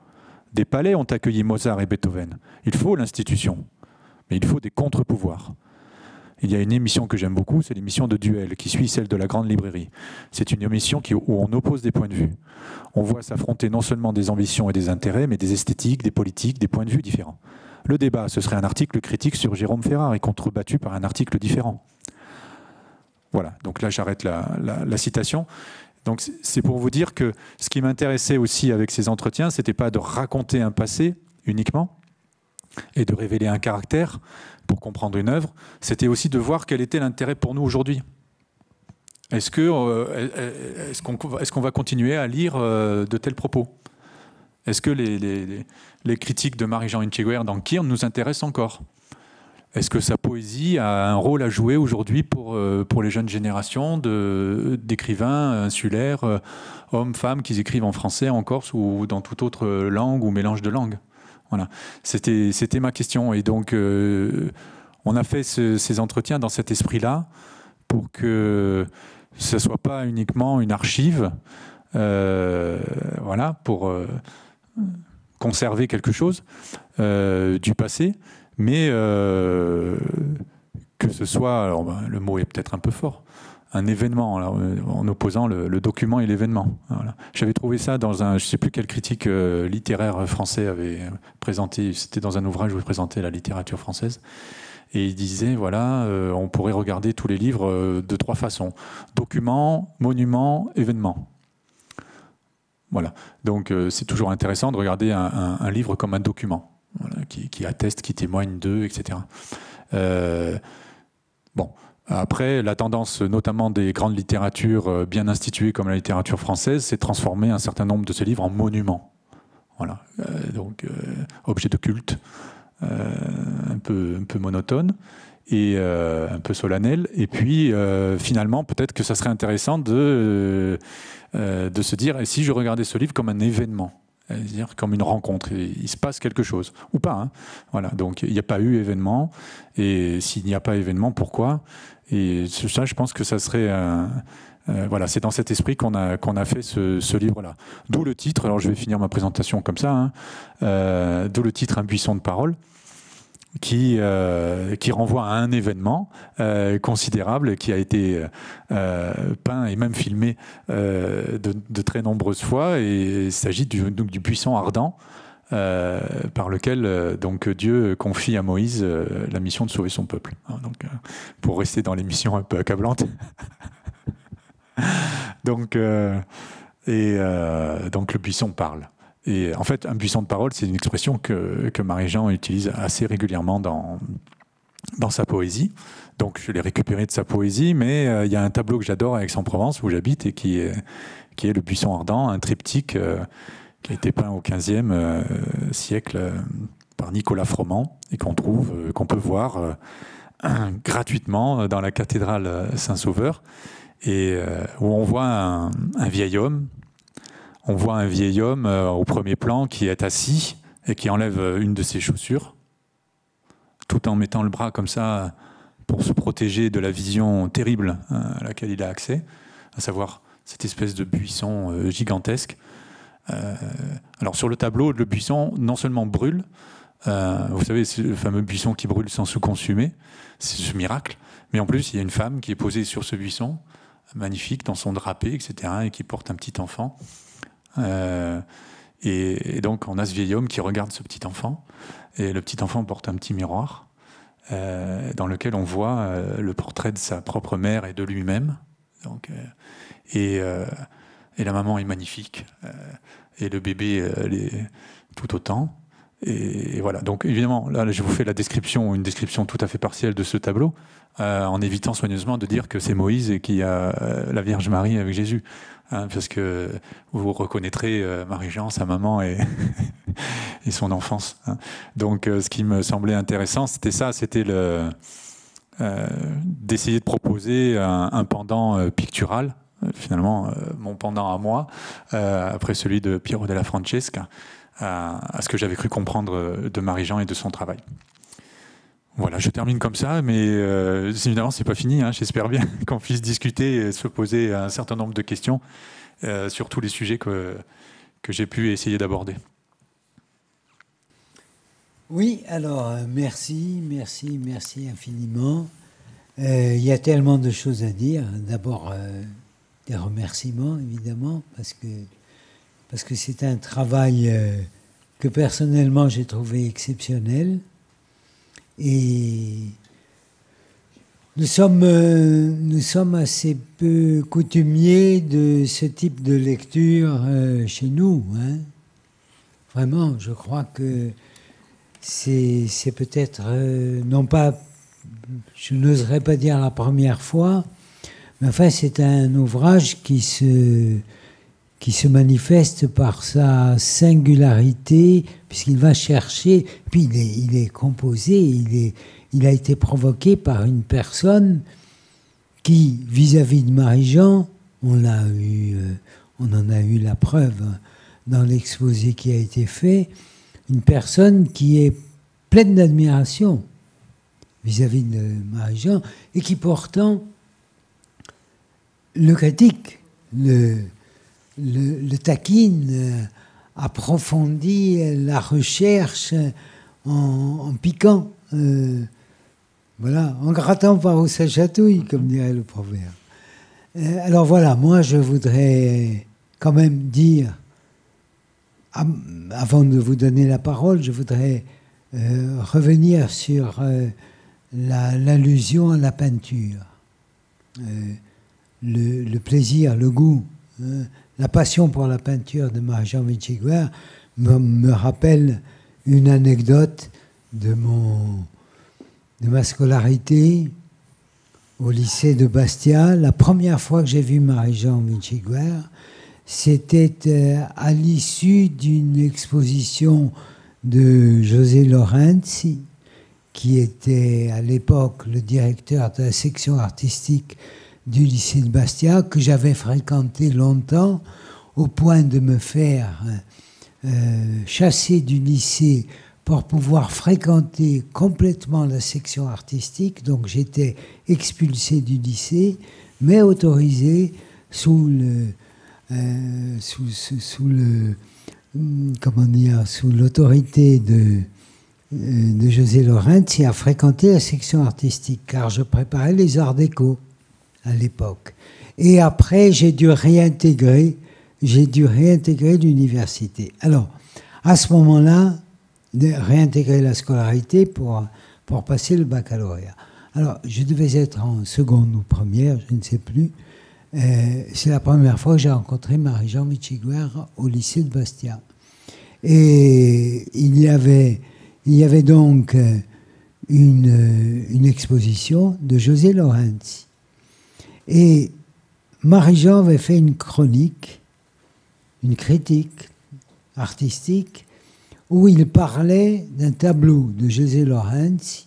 Des palais ont accueilli Mozart et Beethoven. Il faut l'institution, mais il faut des contre-pouvoirs. Il y a une émission que j'aime beaucoup, c'est l'émission de Duel, qui suit celle de la Grande Librairie. C'est une émission où on oppose des points de vue. On voit s'affronter non seulement des ambitions et des intérêts, mais des esthétiques, des politiques, des points de vue différents. Le débat, ce serait un article critique sur Jérôme ferrard et contrebattu par un article différent. Voilà, donc là j'arrête la, citation. Donc c'est pour vous dire que ce qui m'intéressait aussi avec ces entretiens, c'était pas de raconter un passé uniquement et de révéler un caractère pour comprendre une œuvre, c'était aussi de voir quel était l'intérêt pour nous aujourd'hui. Est-ce que euh, est-ce qu'on va continuer à lire euh, de tels propos est-ce que les, critiques de Marie-Jean Inchiguer dans Kirn nous intéressent encore Est-ce que sa poésie a un rôle à jouer aujourd'hui pour, euh, les jeunes générations d'écrivains insulaires, euh, hommes, femmes, qui écrivent en français, en corse ou dans toute autre langue ou mélange de langues Voilà, c'était ma question. Et donc, euh, on a fait ces entretiens dans cet esprit-là pour que ce ne soit pas uniquement une archive. voilà, pour conserver quelque chose euh, du passé, mais euh, que ce soit, bah, le mot est peut-être un peu fort, un événement, euh, en opposant le, document et l'événement. J'avais trouvé ça dans un, je ne sais plus quel critique littéraire français avait présenté, c'était dans un ouvrage où il présentait la littérature française. Et il disait, voilà, on pourrait regarder tous les livres de trois façons. Document, monument, événement. Voilà. Donc euh, c'est toujours intéressant de regarder un, livre comme un document qui, atteste, qui témoigne d'eux, etc. Euh, bon. Après, la tendance, notamment des grandes littératures euh, bien instituées comme la littérature française, c'est de transformer un certain nombre de ces livres en monuments. Voilà. donc, objet de culte, un, peu, un peu monotone et un peu solennel. Et puis finalement, peut-être que ça serait intéressant de, euh, de se dire, et si je regardais ce livre comme un événement comme une rencontre, il se passe quelque chose, ou pas. Hein. Voilà, donc il n'y a pas eu événement, et s'il n'y a pas événement, pourquoi Et ça, je pense que ça serait... Euh, euh, voilà, c'est dans cet esprit qu'on a, fait ce, livre-là. D'où le titre, alors je vais finir ma présentation comme ça, hein, d'où le titre Un buisson de parole qui, euh, qui renvoie à un événement euh, considérable qui a été euh, peint et même filmé de, très nombreuses fois. Et il s'agit du, donc du buisson ardent. par lequel donc Dieu confie à Moïse la mission de sauver son peuple. Hein, donc, pour rester dans les missions un peu accablantes. [laughs] donc, et donc le buisson parle. Et en fait, un buisson de parole, c'est une expression que, Marie-Jean utilise assez régulièrement dans, dans sa poésie. Donc je l'ai récupéré de sa poésie, mais euh, il y a un tableau que j'adore à Aix-en-Provence, où j'habite, et qui est, qui est Le Buisson Ardent, un triptyque euh, qui a été peint au XVe e euh, siècle par Nicolas Froment, et qu'on trouve, qu'on peut voir [clears throat] gratuitement dans la cathédrale Saint-Sauveur, et où on voit un, un vieil homme on voit un vieil homme euh, au premier plan qui est assis et qui enlève euh, une de ses chaussures, tout en mettant le bras comme ça pour se protéger de la vision terrible euh, à laquelle il a accès, à savoir cette espèce de buisson gigantesque. alors sur le tableau, le buisson non seulement brûle, vous savez, le fameux buisson qui brûle sans se consumer, c'est ce miracle, mais en plus il y a une femme qui est posée sur ce buisson, magnifique, dans son drapé, etc., et qui porte un petit enfant. Euh, et, donc, on a ce vieil homme qui regarde ce petit enfant. Et le petit enfant porte un petit miroir euh, dans lequel on voit euh, le portrait de sa propre mère et de lui-même. Donc, et, la maman est magnifique. et le bébé tout autant. Et voilà. Donc, évidemment, là, je vous fais la description, une description tout à fait partielle de ce tableau, en évitant soigneusement de dire que c'est Moïse et qu'il y a la Vierge Marie avec Jésus. Hein, parce que vous reconnaîtrez euh, Marie-Jean, sa maman et, [laughs] son enfance. Hein. Donc, euh, ce qui me semblait intéressant, c'était ça, c'était euh, d'essayer de proposer un, pendant pictural, finalement, mon pendant à moi, après celui de Piero della Francesca, à ce que j'avais cru comprendre de Marie-Jean et de son travail. Voilà, je termine comme ça, mais euh, évidemment, c'est pas fini. Hein. J'espère bien [laughs] qu'on puisse discuter et se poser un certain nombre de questions euh, sur tous les sujets que, j'ai pu essayer d'aborder. Oui, alors euh, merci, merci, merci infiniment. il y a tellement de choses à dire. D'abord, des remerciements, évidemment, parce parce que c'est un travail que personnellement j'ai trouvé exceptionnel. Et nous sommes, euh, nous sommes assez peu coutumiers de ce type de lecture euh, chez nous. Hein. Vraiment, je crois que c'est peut-être, euh, non pas, je n'oserais pas dire la première fois, mais enfin c'est un ouvrage qui se qui se manifeste par sa singularité, puisqu'il va chercher, puis il est, composé, il, est, il, a été provoqué par une personne qui, vis-à-vis de Marie-Jean, on, eu, euh, on en a eu la preuve dans l'exposé qui a été fait, une personne qui est pleine d'admiration vis-à-vis de Marie-Jean et qui pourtant le critique, le le, taquin taquine, euh, approfondit la recherche en, piquant, euh, voilà, en grattant par où ça chatouille, comme dirait le proverbe. Euh, alors voilà, moi je voudrais quand même dire, avant de vous donner la parole, je voudrais revenir sur l'allusion à la peinture, le, plaisir, le goût. Hein, la passion pour la peinture de Marie-Jean me, me, rappelle une anecdote de, mon, de ma scolarité au lycée de Bastia. La première fois que j'ai vu Marie-Jean Vichigwar, c'était euh, à l'issue d'une exposition de José Lorenzi, qui était à l'époque le directeur de la section artistique du lycée de Bastia que j'avais fréquenté longtemps au point de me faire euh, chasser du lycée pour pouvoir fréquenter complètement la section artistique. Donc j'étais expulsé du lycée, mais autorisé sous le... Euh, sous, le hmm, comment dire, sous l'autorité de, euh, de José qui à fréquenter la section artistique, car je préparais les arts déco à l'époque. Et après, j'ai dû réintégrer, j'ai dû réintégrer l'université. Alors, à ce moment-là, réintégrer la scolarité pour, pour passer le baccalauréat. Alors, je devais être en seconde ou première, je ne sais plus. Euh, c'est la première fois que j'ai rencontré Marie-Jean Michiguer au lycée de Bastia. Et il y avait, il y avait donc euh, une, euh, une exposition de José Lorenz. Et Marie-Jean avait fait une chronique, une critique artistique, où il parlait d'un tableau de José Lorenz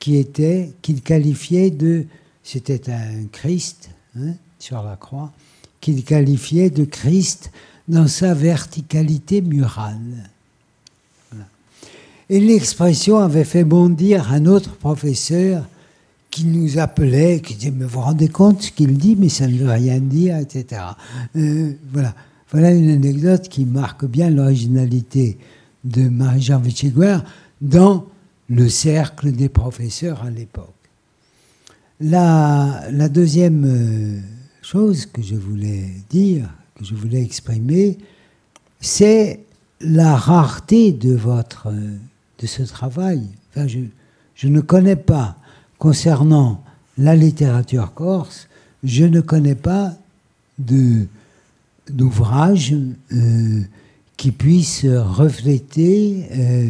qui était, qu'il qualifiait de, c'était un Christ hein, sur la croix, qu'il qualifiait de Christ dans sa verticalité murale. Et l'expression avait fait bondir un autre professeur qui nous appelait, qui disait, mais vous vous rendez compte ce qu'il dit, mais ça ne veut rien dire, etc. Euh, voilà. voilà une anecdote qui marque bien l'originalité de Marie-Jean Vichéguer dans le cercle des professeurs à l'époque. La, la, deuxième euh, chose que je voulais dire, que je voulais exprimer, c'est la rareté de, votre, euh, de ce travail. Enfin, je ne connais pas concernant la littérature corse, je ne connais pas d'ouvrage euh, qui puisse refléter euh,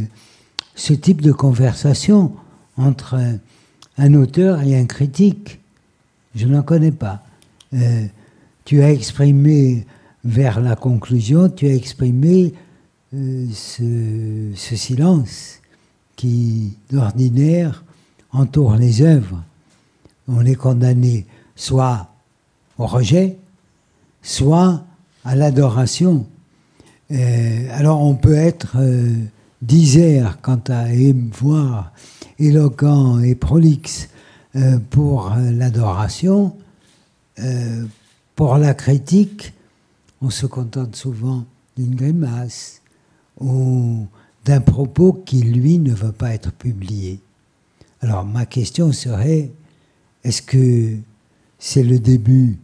ce type de conversation entre un, auteur et un critique. Je n'en connais pas. Euh, tu as exprimé, vers la conclusion, tu as exprimé ce silence qui, d'ordinaire, entoure les œuvres, on est condamné soit au rejet, soit à l'adoration. Euh, alors on peut être euh, disert quant à voir éloquent et prolixe euh, pour l'adoration, pour la critique, on se contente souvent d'une grimace ou d'un propos qui, lui, ne veut pas être publié. Alors ma question serait, est-ce que c'est le début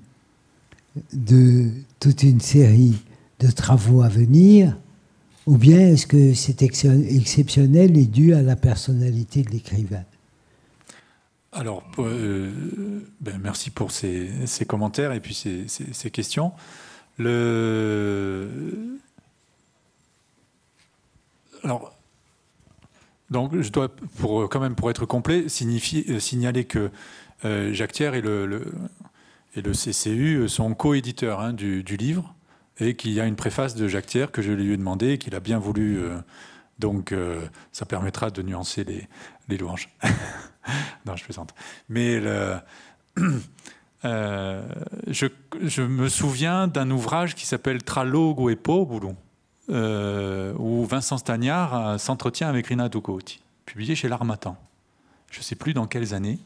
de toute une série de travaux à venir ou bien est-ce que c'est exceptionnel et dû à la personnalité de l'écrivain Alors, euh, ben, merci pour ces, commentaires et puis ces, questions. Le... Alors, donc, je dois, pour, euh, quand même, pour être complet, signifier, euh, signaler que euh, Jacques Thiers et le, CCU sont co-éditeurs hein, du, livre et qu'il y a une préface de Jacques Thiers que je lui ai demandé et qu'il a bien voulu. donc, ça permettra de nuancer les, louanges. [laughs] non, je plaisante. Mais [clears throat] je, me souviens d'un ouvrage qui s'appelle Tralogo e boulon euh, où Vincent Stagnard euh, s'entretient avec Rina publié chez l'Armatan. Je ne sais plus dans quelles années.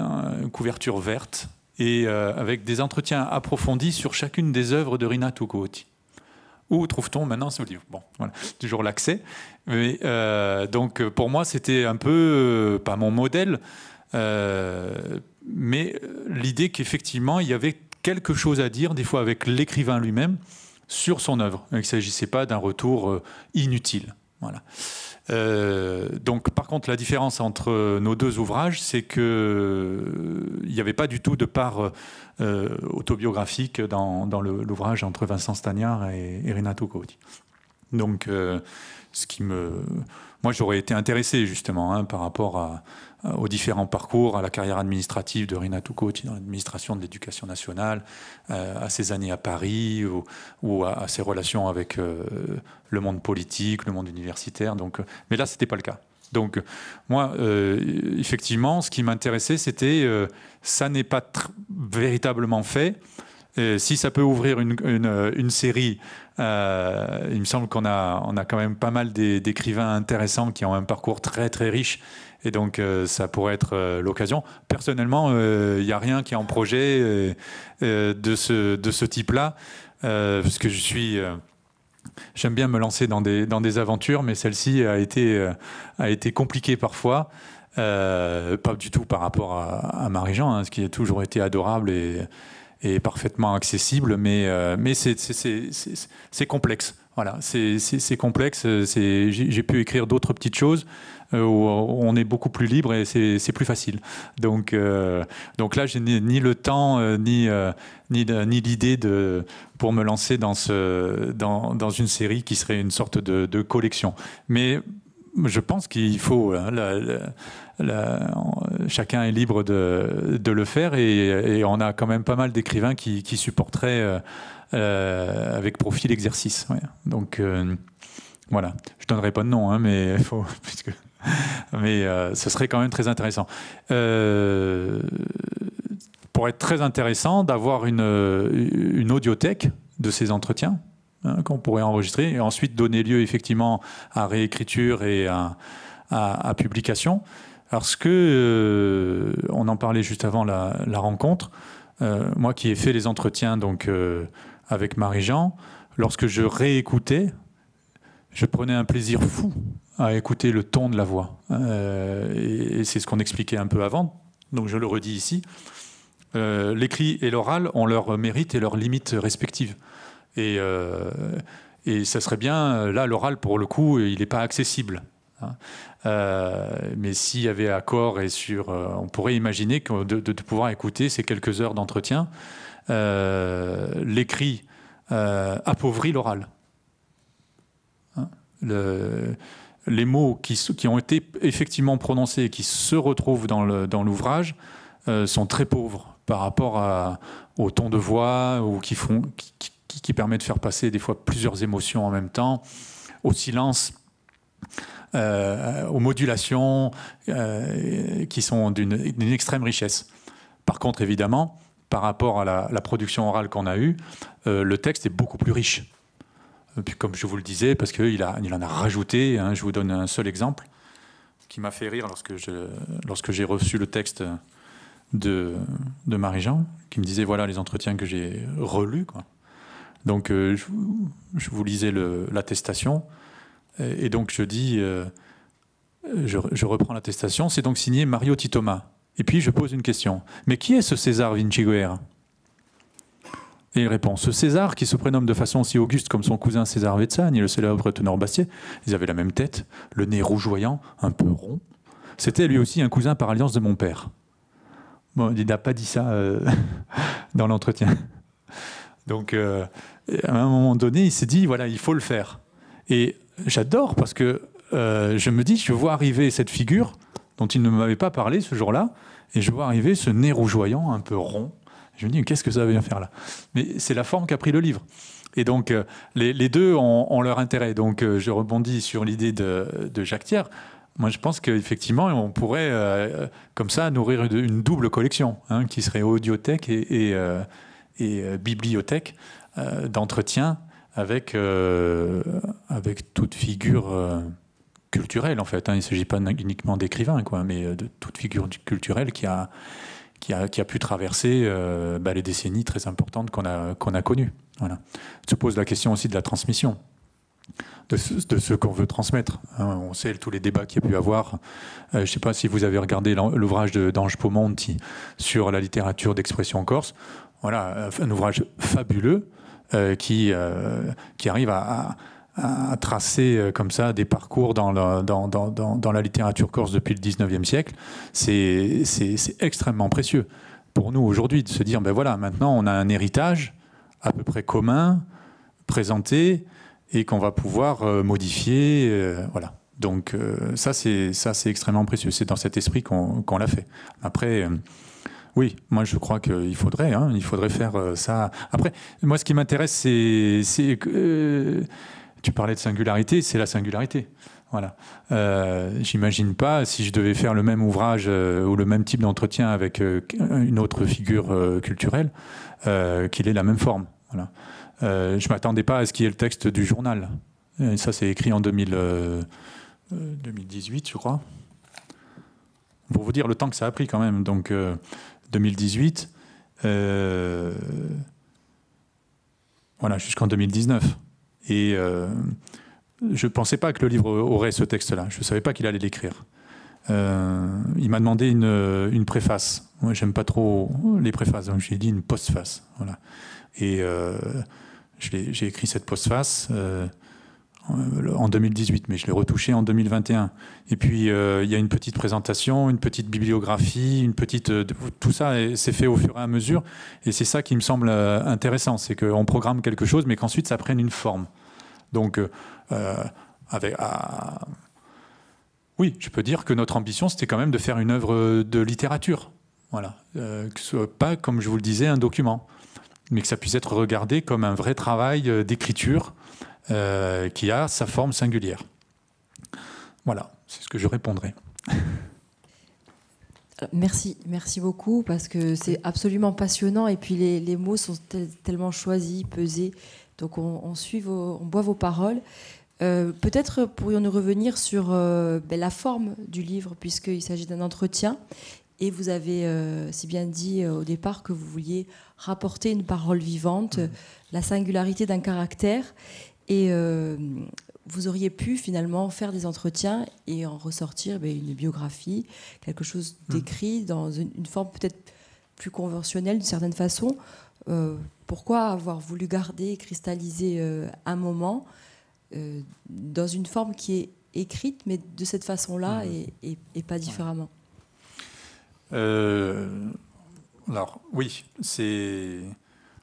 une euh, couverture verte et avec des entretiens approfondis sur chacune des œuvres de Rina Où trouve-t-on maintenant ce livre Bon, voilà, [laughs] toujours l'accès. Mais donc pour moi, c'était un peu pas mon modèle, mais l'idée qu'effectivement il y avait quelque chose à dire des fois avec l'écrivain lui-même sur son œuvre. Il ne s'agissait pas d'un retour euh, inutile. Voilà. Euh, donc, par contre, la différence entre euh, nos deux ouvrages, c'est qu'il n'y avait pas du tout de part autobiographique dans, dans l'ouvrage entre Vincent Stagnard et, Renato Donc, ce qui me. Moi, j'aurais été intéressé, justement, hein, par rapport à, euh, aux différents parcours, à la carrière administrative de Rina Toukoti dans l'administration de l'éducation nationale, euh, à ses années à Paris ou, à, ses relations avec euh, le monde politique, le monde universitaire. Donc, mais là, ce n'était pas le cas. Donc moi, effectivement, ce qui m'intéressait, c'était ça n'est pas véritablement fait. si ça peut ouvrir une, une, série, il me semble qu'on a, on a quand même pas mal d'écrivains intéressants qui ont un parcours très très riche et donc, euh, ça pourrait être euh, l'occasion. Personnellement, il euh, n'y a rien qui est en projet de ce, de ce type-là, parce que je suis. J'aime bien me lancer dans des, dans des aventures, mais celle-ci a été, a été compliquée parfois. pas du tout par rapport à, Marie-Jean, hein, ce qui a toujours été adorable et, et parfaitement accessible, mais, mais c'est complexe. Voilà, c'est complexe. J'ai pu écrire d'autres petites choses. Euh, où on est beaucoup plus libre et c'est plus facile. Donc, euh, donc là, j'ai ni, ni, le temps, euh, ni, ni, l'idée de, pour me lancer dans, ce, dans, dans, une série qui serait une sorte de, collection. Mais je pense qu'il faut. Hein, chacun est libre de, de le faire et, on a quand même pas mal d'écrivains qui, supporteraient avec profit l'exercice. Donc voilà, je donnerai pas de nom, hein, mais il [laughs] faut, puisque [laughs] Mais euh, ce serait quand même très intéressant. Euh, pour être très intéressant, d'avoir une, euh, une audiothèque de ces entretiens hein, qu'on pourrait enregistrer et ensuite donner lieu effectivement à réécriture et à, publication. Parce que, euh, on en parlait juste avant la, la rencontre, moi qui ai fait les entretiens donc, avec Marie-Jean, lorsque je réécoutais, je prenais un plaisir fou à écouter le ton de la voix. Euh, et, c'est ce qu'on expliquait un peu avant, donc je le redis ici. Euh, l'écrit et l'oral ont leurs mérites et leurs limites respectives. Et, euh, et ça serait bien, là, l'oral, pour le coup, il n'est pas accessible. Hein. mais s'il y avait accord et sur, on pourrait imaginer que de, pouvoir écouter ces quelques heures d'entretien, l'écrit appauvrit l'oral. Hein. Le, les mots qui, qui, ont été effectivement prononcés et qui se retrouvent dans l'ouvrage euh, sont très pauvres par rapport au ton de voix ou qui, permet de faire passer des fois plusieurs émotions en même temps, au silence. Euh, aux modulations euh, qui sont d'une extrême richesse. Par contre, évidemment, par rapport à la, production orale qu'on a eue, le texte est beaucoup plus riche comme je vous le disais, parce qu'il il en a rajouté, hein, je vous donne un seul exemple qui m'a fait rire lorsque, je, lorsque j'ai reçu le texte de, Marie-Jean, qui me disait voilà les entretiens que j'ai relus. Quoi. Donc euh, je, vous lisais l'attestation, et, donc je dis, euh, je, reprends l'attestation, c'est donc signé Mario Titoma. Et puis je pose une question, mais qui est ce César Vinciguerra et ce César, qui se prénomme de façon aussi auguste comme son cousin César et le célèbre teneur Bastier, Ils avaient la même tête, le nez rougeoyant, un peu rond. C'était lui aussi un cousin par alliance de mon père. Bon, il n'a pas dit ça euh, [laughs] dans l'entretien. Donc, euh, à un moment donné, il s'est dit voilà, il faut le faire. Et j'adore parce que euh, je me dis je vois arriver cette figure dont il ne m'avait pas parlé ce jour-là, et je vois arriver ce nez rougeoyant, un peu rond, je me dis, qu'est-ce que ça bien faire là Mais c'est la forme qu'a pris le livre. Et donc, euh, les, deux ont, leur intérêt. Donc, euh, je rebondis sur l'idée de, Jacques Thiers. Moi, je pense qu'effectivement, on pourrait, euh, comme ça, nourrir une, double collection, hein, qui serait audiothèque et, bibliothèque d'entretien avec, avec toute figure culturelle, en fait. Hein. Il ne s'agit pas uniquement d'écrivains, quoi, mais de toute figure culturelle qui a, qui a, pu traverser euh, bah, les décennies très importantes qu'on a, a connues. Voilà. Se pose la question aussi de la transmission, de ce, qu'on veut transmettre. Hein. on sait tous les débats qu'il y a pu avoir. Euh, je ne sais pas si vous avez regardé l'ouvrage d'Ange Pomonti sur la littérature d'expression corse. Voilà, euh, un ouvrage fabuleux qui, qui arrive à à, tracer euh, comme ça des parcours dans la, dans, la littérature corse depuis le 19e siècle, c'est extrêmement précieux pour nous aujourd'hui de se dire, ben voilà, maintenant on a un héritage à peu près commun, présenté, et qu'on va pouvoir euh, modifier. Euh, voilà. Donc ça, c'est ça, c'est extrêmement précieux. C'est dans cet esprit qu'on l'a fait. Après, oui, moi je crois qu'il faudrait, hein, il faudrait faire ça. Après, moi ce qui m'intéresse, c'est que... Tu parlais de singularité, c'est la singularité. Voilà. Euh, j'imagine pas si je devais faire le même ouvrage euh, ou le même type d'entretien avec euh, une autre figure culturelle qu'il ait la même forme. Voilà. je m'attendais pas à ce qu'il y ait le texte du journal. ça, c'est écrit en 2018, je crois. Pour vous dire le temps que ça a pris quand même. Donc 2018. voilà, jusqu'en 2019. Et euh, je ne pensais pas que le livre aurait ce texte-là. Je ne savais pas qu'il allait l'écrire. Euh, il m'a demandé une, préface. Moi, j'aime pas trop les préfaces, donc j'ai dit une postface. Voilà. Et euh, j'ai écrit cette postface en 2018, mais je l'ai retouchée en 2021. Et puis, il y a une petite présentation, une petite bibliographie, une petite. tout ça s'est fait au fur et à mesure. Et c'est ça qui me semble intéressant c'est qu'on programme quelque chose, mais qu'ensuite ça prenne une forme. Donc, euh, euh, avec, oui, je peux dire que notre ambition, c'était quand même de faire une œuvre de littérature. Voilà. Euh, que ce soit pas, comme je vous le disais, un document, mais que ça puisse être regardé comme un vrai travail d'écriture qui a sa forme singulière. Voilà, c'est ce que je répondrai. Merci, merci beaucoup parce que c'est absolument passionnant et puis les, mots sont tellement choisis, pesés, donc on, suit vos, on boit vos paroles. Euh, peut-être pourrions-nous revenir sur euh, ben, la forme du livre, puisqu'il s'agit d'un entretien. Et vous avez euh, si bien dit au départ que vous vouliez rapporter une parole vivante, mmh. la singularité d'un caractère. Et vous auriez pu finalement faire des entretiens et en ressortir ben, une biographie, quelque chose mmh. d'écrit dans une, une forme peut-être plus conventionnelle d'une certaine façon pourquoi avoir voulu garder et cristalliser euh, un moment euh, dans une forme qui est écrite, mais de cette façon-là et, pas différemment euh, Alors, oui, c'est.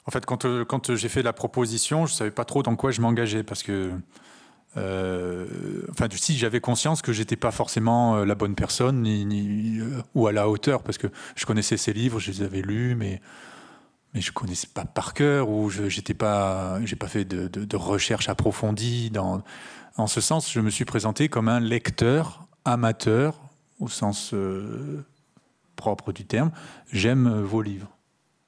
En fait, quand, quand j'ai fait la proposition, je ne savais pas trop dans quoi je m'engageais parce que. enfin, si j'avais conscience que j'étais pas forcément la bonne personne ni, ou à la hauteur, parce que je connaissais ses livres, je les avais lus, mais mais je connaissais pas par cœur ou je n'ai pas, pas fait de, recherche approfondie. Dans, en ce sens, je me suis présenté comme un lecteur amateur au sens euh, propre du terme. J'aime euh, vos livres.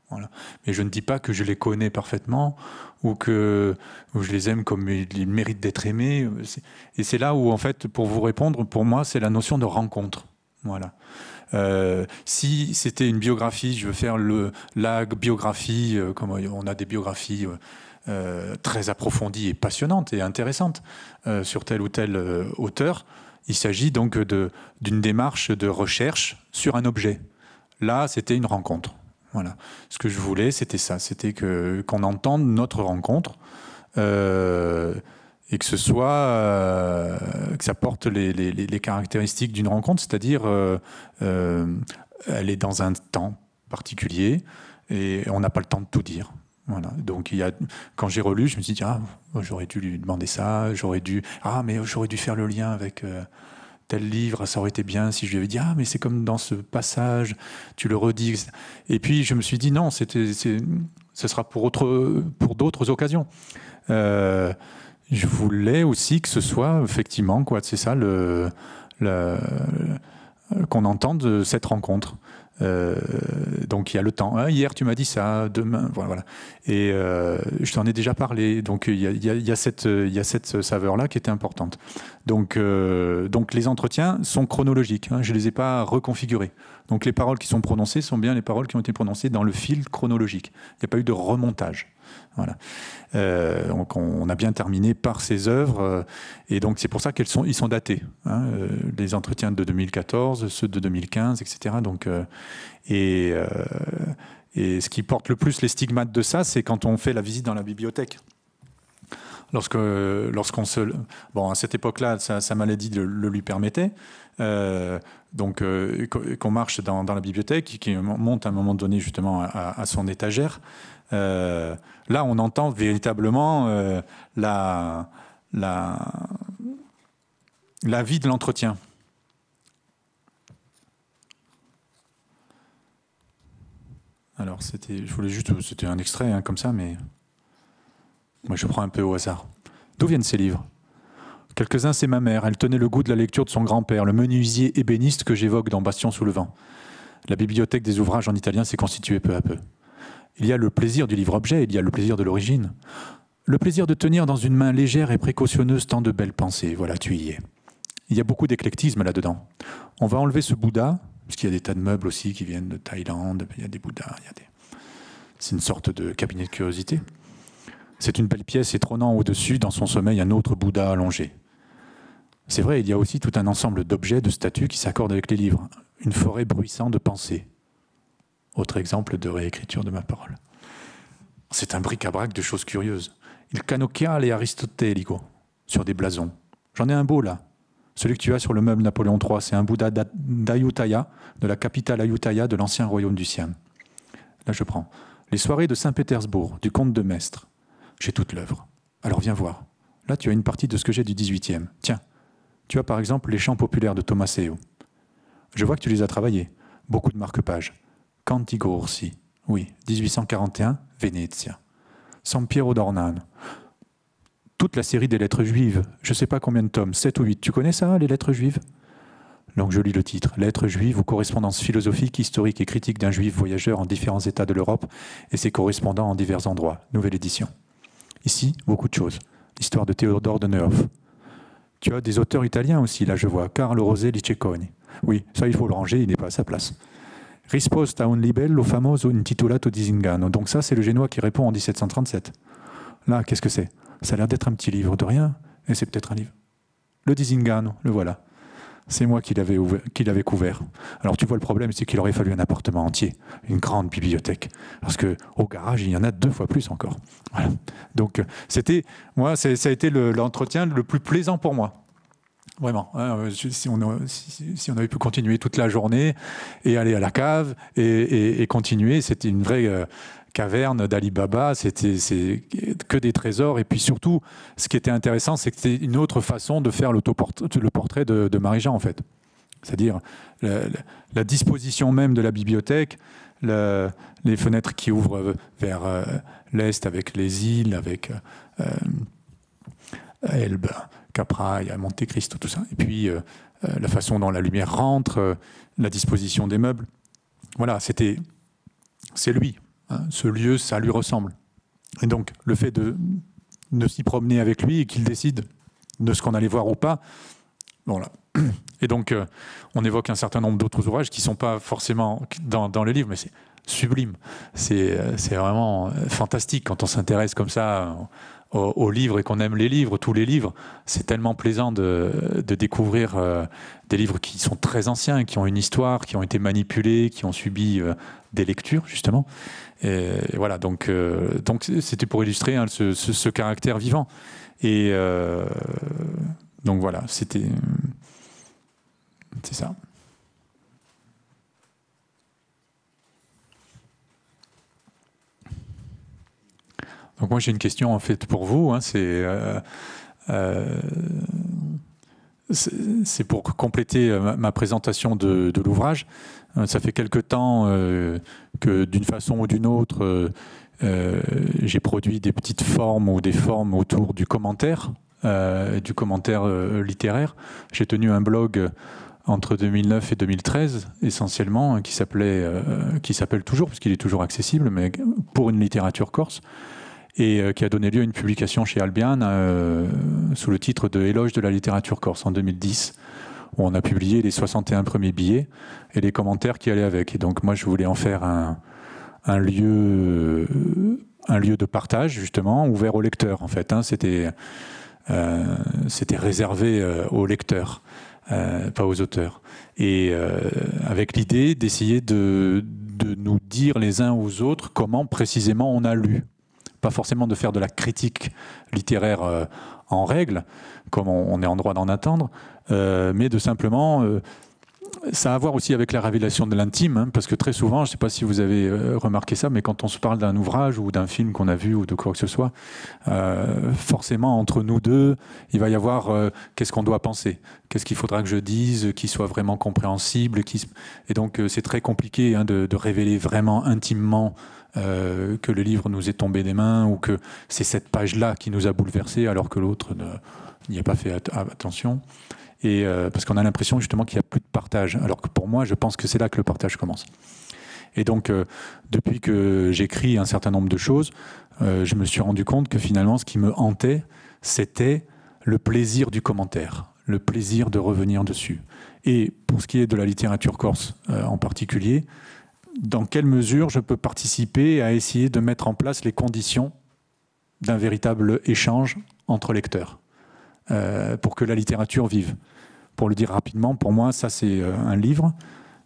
Voilà. Mais je ne dis pas que je les connais parfaitement ou que je les aime comme ils méritent d'être aimés. Et c'est là où, en fait, pour vous répondre, pour moi, c'est la notion de rencontre. Voilà. Euh, si c'était une biographie, je veux faire le, la biographie, euh, comme euh, on a des biographies très approfondies et passionnantes et intéressantes sur tel ou tel auteur, il s'agit donc d'une démarche de recherche sur un objet. Là, c'était une rencontre. Voilà. Ce que je voulais, c'était ça, c'était qu'on entende notre rencontre et que ce soit euh, que ça porte les, les, les caractéristiques d'une rencontre, c'est-à-dire euh, euh, elle est dans un temps particulier et on n'a pas le temps de tout dire. Voilà. Donc il y a, quand j'ai relu, je me suis dit ah j'aurais dû lui demander ça, j'aurais dû ah mais j'aurais dû faire le lien avec euh, tel livre, ça aurait été bien si je lui avais dit ah mais c'est comme dans ce passage, tu le redis. Et puis je me suis dit non, c'était ce sera pour autre pour d'autres occasions. Euh, je voulais aussi que ce soit effectivement, quoi, c'est ça, le, qu'on entende cette rencontre. Euh, donc il y a le temps. Ah, hier tu m'as dit ça, demain, voilà. Et euh, je t'en ai déjà parlé. Donc il y a, cette, saveur là qui était importante. Donc euh, donc les entretiens sont chronologiques. Hein, je les ai pas reconfigurés. Donc les paroles qui sont prononcées sont bien les paroles qui ont été prononcées dans le fil chronologique. Il n'y a pas eu de remontage. Euh, donc on, a bien terminé par ces œuvres, euh, et donc c'est pour ça qu'elles sont, ils sont datés. Hein, euh, les entretiens de 2014, ceux de 2015, etc. Donc, et, ce qui porte le plus les stigmates de ça, c'est quand on fait la visite dans la bibliothèque. Lorsque, lorsqu'on se, bon, à cette époque-là, sa, maladie le, lui permettait. donc, qu'on marche dans, la bibliothèque, qui monte à un moment donné justement à son étagère. Euh, là, on entend véritablement euh, la, la, la vie de l'entretien. Alors, c'était, je voulais juste, c'était un extrait hein, comme ça, mais moi je prends un peu au hasard. D'où viennent ces livres Quelques-uns, c'est ma mère. Elle tenait le goût de la lecture de son grand-père, le menuisier ébéniste que j'évoque dans Bastion sous le vent. La bibliothèque des ouvrages en italien s'est constituée peu à peu. Il y a le plaisir du livre-objet, il y a le plaisir de l'origine. Le plaisir de tenir dans une main légère et précautionneuse tant de belles pensées, voilà, tu y es. Il y a beaucoup d'éclectisme là-dedans. On va enlever ce Bouddha, puisqu'il y a des tas de meubles aussi qui viennent de Thaïlande, il y a des Bouddhas, C'est une sorte de cabinet de curiosité. C'est une belle pièce et trônant au-dessus, dans son sommeil, un autre Bouddha allongé. C'est vrai, il y a aussi tout un ensemble d'objets, de statues qui s'accordent avec les livres. Une forêt bruissante de pensées. Autre exemple de réécriture de ma parole. C'est un bric-à-brac de choses curieuses. Il canokia les aristotélico, sur des blasons. J'en ai un beau là. Celui que tu as sur le meuble Napoléon III, c'est un Bouddha d'Ayutthaya, de la capitale Ayutthaya de l'ancien royaume du Siam. Là, je prends. Les soirées de Saint-Pétersbourg, du comte de Mestre. J'ai toute l'œuvre. Alors viens voir. Là, tu as une partie de ce que j'ai du 18e. Tiens, tu as par exemple les chants populaires de Thomas Seo. Je vois que tu les as travaillés. Beaucoup de marque-pages. Cantigorsi, oui, 1841, Venezia. San d'Ornan. d'Ornano. Toute la série des lettres juives, je ne sais pas combien de tomes, 7 ou 8, tu connais ça, les lettres juives donc je lis le titre, Lettres juives ou correspondances philosophiques, historiques et critiques d'un juif voyageur en différents états de l'Europe et ses correspondants en divers endroits. Nouvelle édition. Ici, beaucoup de choses. L'histoire de Théodore de Neuf. Tu as des auteurs italiens aussi, là je vois, Carlo Rosé Liceconi. Oui, ça il faut le ranger, il n'est pas à sa place. Risposta un libello famoso intitolato disingano. Donc ça, c'est le génois qui répond en 1737. Là, qu'est-ce que c'est Ça a l'air d'être un petit livre de rien, et c'est peut-être un livre. Le disingano, le voilà. C'est moi qui l'avais, qui l'avais couvert. Alors tu vois, le problème, c'est qu'il aurait fallu un appartement entier, une grande bibliothèque, parce que au garage, il y en a deux fois plus encore. Donc euh, c'était, moi, ça a été l'entretien le plus plaisant pour moi. Vraiment. Hein, euh, si, on si, on avait pu continuer toute la journée et aller à la cave et, continuer, c'était une vraie euh, caverne caverne Baba. C'était que des trésors. Et puis surtout, ce qui était intéressant, c'est que c'était une autre façon de faire le portrait de, Marie-Jean, en fait. C'est-à-dire la, disposition même de la bibliothèque, les fenêtres qui ouvrent vers euh, l'est avec les îles, avec euh, Elbe Capra, il y a Monte Cristo, tout ça. Et puis euh, euh, la façon dont la lumière rentre, euh, la disposition des meubles. Voilà, c'était, c'est lui. Hein. Ce lieu, ça lui ressemble. Et donc le fait de, ne s'y promener avec lui et qu'il décide de ce qu'on allait voir ou pas, bon [clears throat] Et donc on évoque un certain nombre d'autres ouvrages qui ne sont pas forcément dans, les le livre, mais c'est sublime. C'est, c'est vraiment fantastique quand on s'intéresse comme ça aux, livres et qu'on aime les livres, tous les livres, c'est tellement plaisant de, de découvrir euh, des livres qui sont très anciens, qui ont une histoire, qui ont été manipulés, qui ont subi euh, des lectures, justement. Et, voilà, donc euh, donc c'était pour illustrer hein, ce, ce, ce, caractère vivant. Et donc voilà, c'était. C'est ça. Donc moi j'ai une question en fait pour vous, hein, euh, euh, c'est pour compléter euh, ma présentation de, l'ouvrage. Ça fait quelque temps que d'une façon ou d'une autre, j'ai produit des petites formes ou des formes autour du commentaire, du commentaire littéraire. J'ai tenu un blog entre 2009 et 2013 essentiellement hein, qui s'appelait qui s'appelle toujours puisqu'il est toujours accessible mais pour une littérature corse et euh, qui a donné lieu à une publication chez Albion euh, sous le titre de Éloge de la littérature corse en 2010 où on a publié les 61 premiers billets et les commentaires qui allaient avec. Et donc moi, je voulais en faire un, lieu, euh, un lieu de partage, justement, ouvert aux lecteurs, en fait. Hein. c'était, c'était réservé aux lecteurs, pas aux auteurs. Et avec l'idée d'essayer de, de nous dire les uns aux autres comment précisément on a lu, pas forcément de faire de la critique littéraire euh, en règle, comme on, est en droit d'en attendre, euh, mais de simplement... Euh, ça a à voir aussi avec la révélation de l'intime, hein, parce que très souvent, je ne sais pas si vous avez remarqué ça, mais quand on se parle d'un ouvrage ou d'un film qu'on a vu ou de quoi que ce soit, forcément, entre nous deux, il va y avoir qu'est-ce qu'on doit penser, qu'est-ce qu'il faudra que je dise, qui soit vraiment compréhensible. Qui... Et donc, c'est très compliqué hein, de, de, révéler vraiment intimement euh, que le livre nous est tombé des mains ou que c'est cette page-là qui nous a bouleversés alors que l'autre n'y a pas fait attention. Et, euh, parce qu'on a l'impression justement qu'il n'y a plus de partage. Alors que pour moi, je pense que c'est là que le partage commence. Et donc, euh, depuis que j'écris un certain nombre de choses, je me suis rendu compte que finalement, ce qui me hantait, c'était le plaisir du commentaire, le plaisir de revenir dessus. Et pour ce qui est de la littérature corse en particulier, dans quelle mesure je peux participer à essayer de mettre en place les conditions d'un véritable échange entre lecteurs euh, pour que la littérature vive. Pour le dire rapidement, pour moi, ça c'est euh, un livre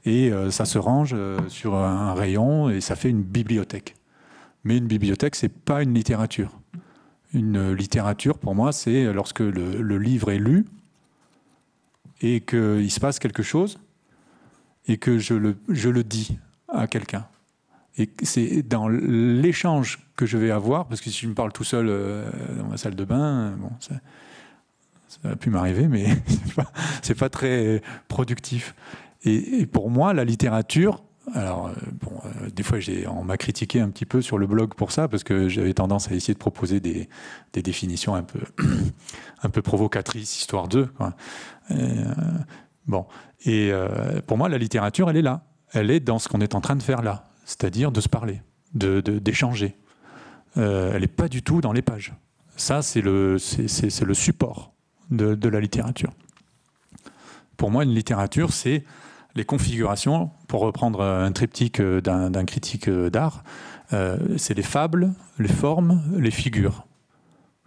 et euh, ça se range sur un rayon et ça fait une bibliothèque. Mais une bibliothèque, ce n'est pas une littérature. Une littérature, pour moi, c'est lorsque le, livre est lu et qu'il se passe quelque chose et que je le dis à quelqu'un. Et c'est dans l'échange que je vais avoir, parce que si je me parle tout seul euh, dans ma salle de bain, bon, ça, ça a pu m'arriver, mais [laughs] c'est pas, pas très productif. Et, pour moi, la littérature, alors euh, bon, euh, des fois on m'a critiqué un petit peu sur le blog pour ça, parce que j'avais tendance à essayer de proposer des, des définitions un peu, [coughs] un peu provocatrices, histoire d'eux. bon, et pour moi, la littérature, elle est là elle est dans ce qu'on est en train de faire là, c'est-à-dire de se parler, d'échanger. Euh, elle n'est pas du tout dans les pages. Ça, c'est le, support de, la littérature. Pour moi, une littérature, c'est les configurations, pour reprendre un triptyque d'un, critique d'art, euh, c'est les fables, les formes, les figures